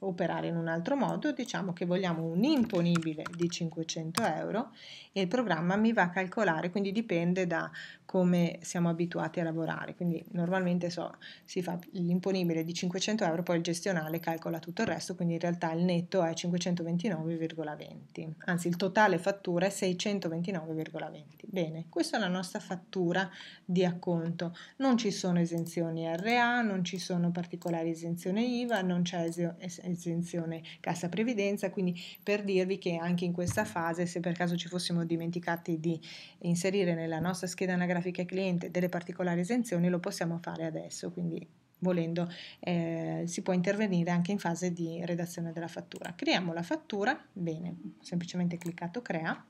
operare in un altro modo, diciamo che vogliamo un imponibile di 500 euro e il programma mi va a calcolare, quindi dipende da come siamo abituati a lavorare. Quindi normalmente so, si fa l'imponibile di 500 euro, poi il gestionale calcola tutto il resto, quindi in realtà il netto è 529,20, anzi il totale fattura è 629,20. Bene, questa è la nostra fattura di acconto. Non ci sono esenzioni RA, non ci sono particolari esenzioni IVA, non c'è esenzione cassa previdenza, quindi per dirvi che anche in questa fase, se per caso ci fossimo dimenticati di inserire nella nostra scheda anagrafica cliente delle particolari esenzioni, lo possiamo fare adesso, quindi volendo eh, si può intervenire anche in fase di redazione della fattura. Creiamo la fattura, bene, semplicemente cliccato crea,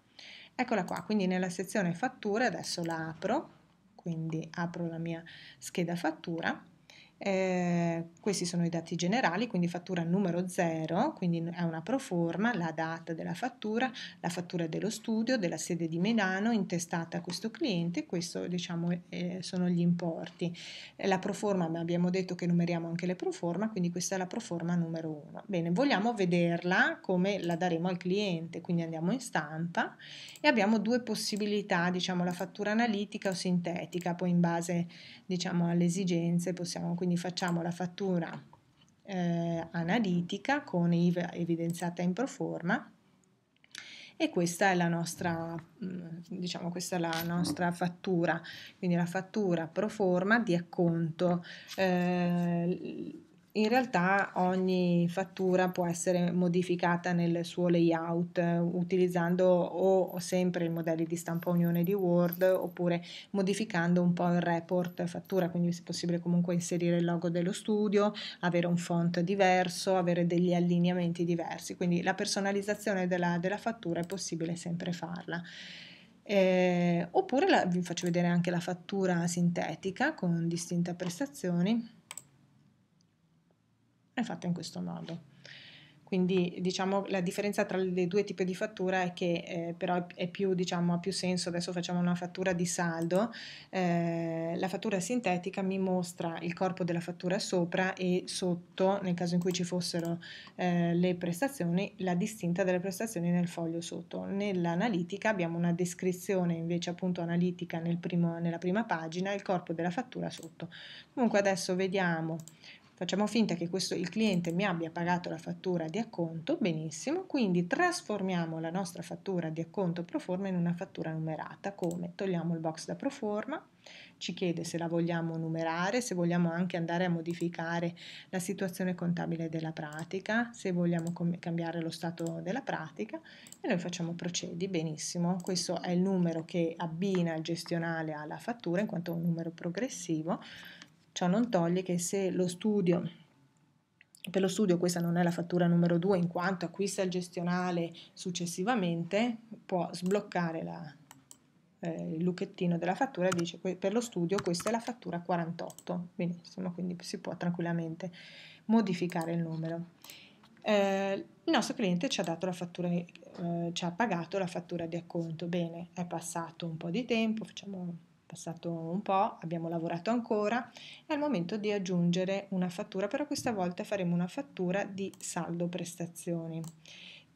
eccola qua, quindi nella sezione fatture adesso la apro, quindi apro la mia scheda fattura eh, questi sono i dati generali, quindi fattura numero 0, quindi è una proforma, la data della fattura, la fattura dello studio, della sede di Milano, intestata a questo cliente, questo diciamo eh, sono gli importi. Eh, la proforma, abbiamo detto che numeriamo anche le proforma, quindi questa è la proforma numero 1. Bene, vogliamo vederla come la daremo al cliente, quindi andiamo in stampa e abbiamo due possibilità, diciamo la fattura analitica o sintetica, poi in base diciamo alle esigenze possiamo quindi quindi facciamo la fattura eh, analitica con IVA evidenziata in proforma e questa è la nostra, mm, diciamo, questa è la nostra fattura, quindi la fattura proforma di acconto. Eh, in realtà ogni fattura può essere modificata nel suo layout utilizzando o sempre i modelli di stampa unione di Word oppure modificando un po' il report fattura, quindi è possibile comunque inserire il logo dello studio, avere un font diverso, avere degli allineamenti diversi, quindi la personalizzazione della, della fattura è possibile sempre farla. Eh, oppure la, vi faccio vedere anche la fattura sintetica con distinta prestazioni è fatta in questo modo. Quindi diciamo la differenza tra i due tipi di fattura è che eh, però è più, diciamo, ha più senso, adesso facciamo una fattura di saldo, eh, la fattura sintetica mi mostra il corpo della fattura sopra e sotto, nel caso in cui ci fossero eh, le prestazioni, la distinta delle prestazioni nel foglio sotto. Nell'analitica abbiamo una descrizione invece appunto analitica nel primo, nella prima pagina e il corpo della fattura sotto. Comunque adesso vediamo facciamo finta che questo, il cliente mi abbia pagato la fattura di acconto, benissimo, quindi trasformiamo la nostra fattura di acconto pro forma in una fattura numerata, come togliamo il box da pro forma, ci chiede se la vogliamo numerare, se vogliamo anche andare a modificare la situazione contabile della pratica, se vogliamo cambiare lo stato della pratica e noi facciamo procedi, benissimo, questo è il numero che abbina il gestionale alla fattura in quanto è un numero progressivo, Ciò non toglie che se lo studio per lo studio questa non è la fattura numero 2 in quanto acquista il gestionale successivamente, può sbloccare la, eh, il lucchettino della fattura e dice per lo studio questa è la fattura 48, benissimo, quindi si può tranquillamente modificare il numero. Eh, il nostro cliente ci ha, fattura, eh, ci ha pagato la fattura di acconto, bene, è passato un po' di tempo, facciamo passato un po', abbiamo lavorato ancora, è il momento di aggiungere una fattura, però questa volta faremo una fattura di saldo prestazioni.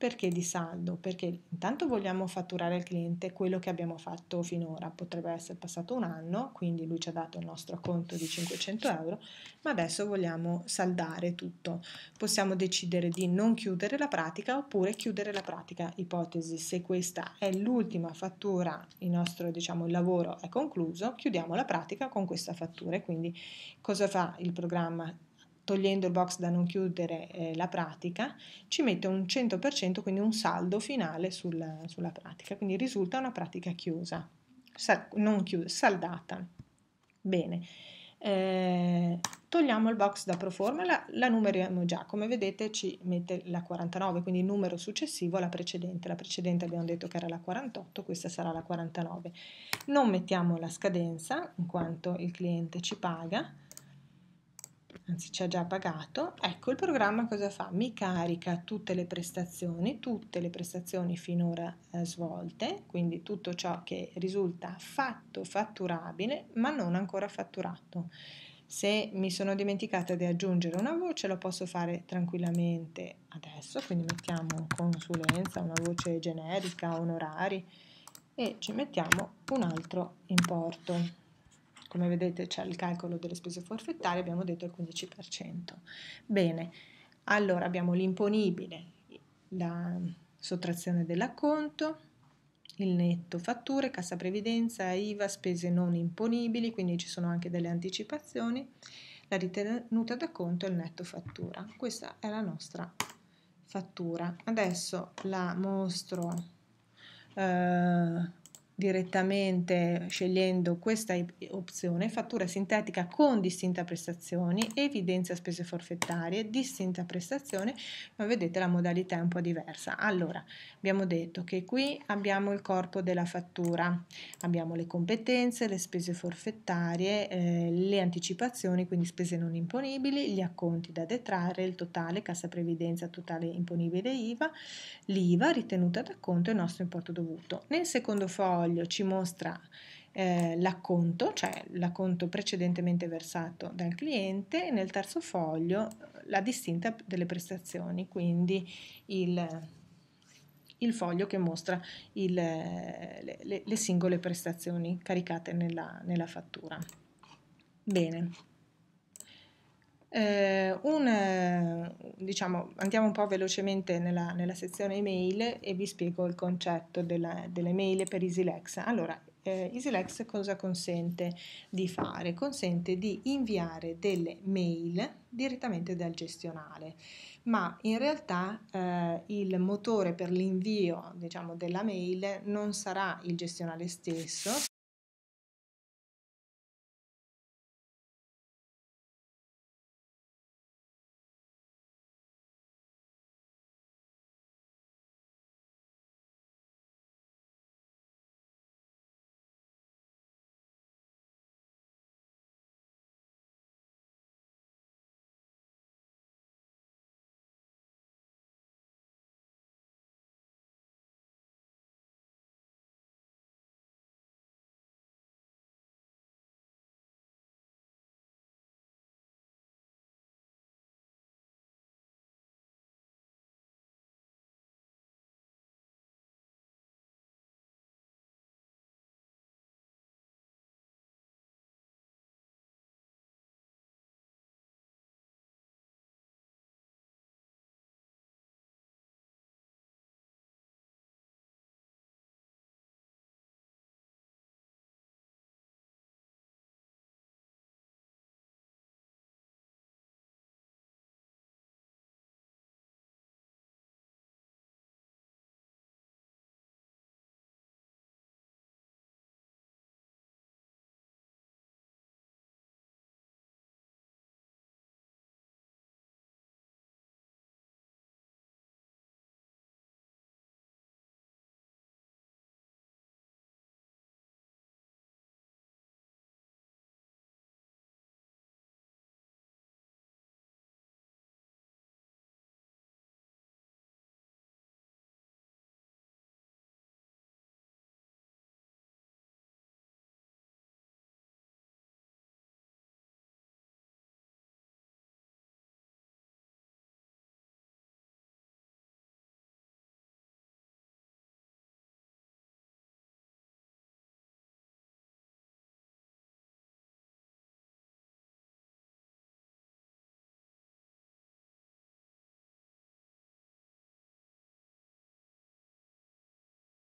Perché di saldo? Perché intanto vogliamo fatturare al cliente quello che abbiamo fatto finora, potrebbe essere passato un anno, quindi lui ci ha dato il nostro conto di 500 euro, ma adesso vogliamo saldare tutto. Possiamo decidere di non chiudere la pratica oppure chiudere la pratica, ipotesi se questa è l'ultima fattura, il nostro diciamo, lavoro è concluso, chiudiamo la pratica con questa fattura e quindi cosa fa il programma? togliendo il box da non chiudere eh, la pratica, ci mette un 100%, quindi un saldo finale sulla, sulla pratica, quindi risulta una pratica chiusa, sal- non chiusa, saldata. Bene, eh, togliamo il box da proforma, la, la numeriamo già, come vedete ci mette la 49, quindi il numero successivo alla precedente, la precedente abbiamo detto che era la 48, questa sarà la 49. Non mettiamo la scadenza, in quanto il cliente ci paga, anzi ci ha già pagato, ecco il programma cosa fa? Mi carica tutte le prestazioni, tutte le prestazioni finora eh, svolte, quindi tutto ciò che risulta fatto fatturabile ma non ancora fatturato. Se mi sono dimenticata di aggiungere una voce lo posso fare tranquillamente adesso, quindi mettiamo consulenza, una voce generica, onorari e ci mettiamo un altro importo. Come vedete c'è il calcolo delle spese forfettarie, abbiamo detto il 15%. Bene, allora abbiamo l'imponibile, la sottrazione dell'acconto, il netto fatture, cassa previdenza, IVA, spese non imponibili, quindi ci sono anche delle anticipazioni, la ritenuta da conto e il netto fattura. Questa è la nostra fattura. Adesso la mostro eh, direttamente scegliendo questa opzione, fattura sintetica con distinta prestazione, evidenza spese forfettarie, distinta prestazione, ma vedete la modalità è un po' diversa. Allora, abbiamo detto che qui abbiamo il corpo della fattura, abbiamo le competenze, le spese forfettarie, eh, le anticipazioni, quindi spese non imponibili, gli acconti da detrarre, il totale, cassa previdenza, totale imponibile IVA, l'IVA ritenuta da conto e il nostro importo dovuto. Nel secondo foro foglio ci mostra eh, l'acconto, cioè l'acconto precedentemente versato dal cliente, e nel terzo foglio eh, la distinta delle prestazioni, quindi il, il foglio che mostra il, le, le, le, singole prestazioni caricate nella, nella fattura. Bene. Eh, un, eh, diciamo, andiamo un po' velocemente nella, nella, sezione email e vi spiego il concetto della, delle mail per EasyLex. Allora, eh, EasyLex cosa consente di fare? Consente di inviare delle mail direttamente dal gestionale, ma in realtà eh, il motore per l'invio diciamo, della mail non sarà il gestionale stesso,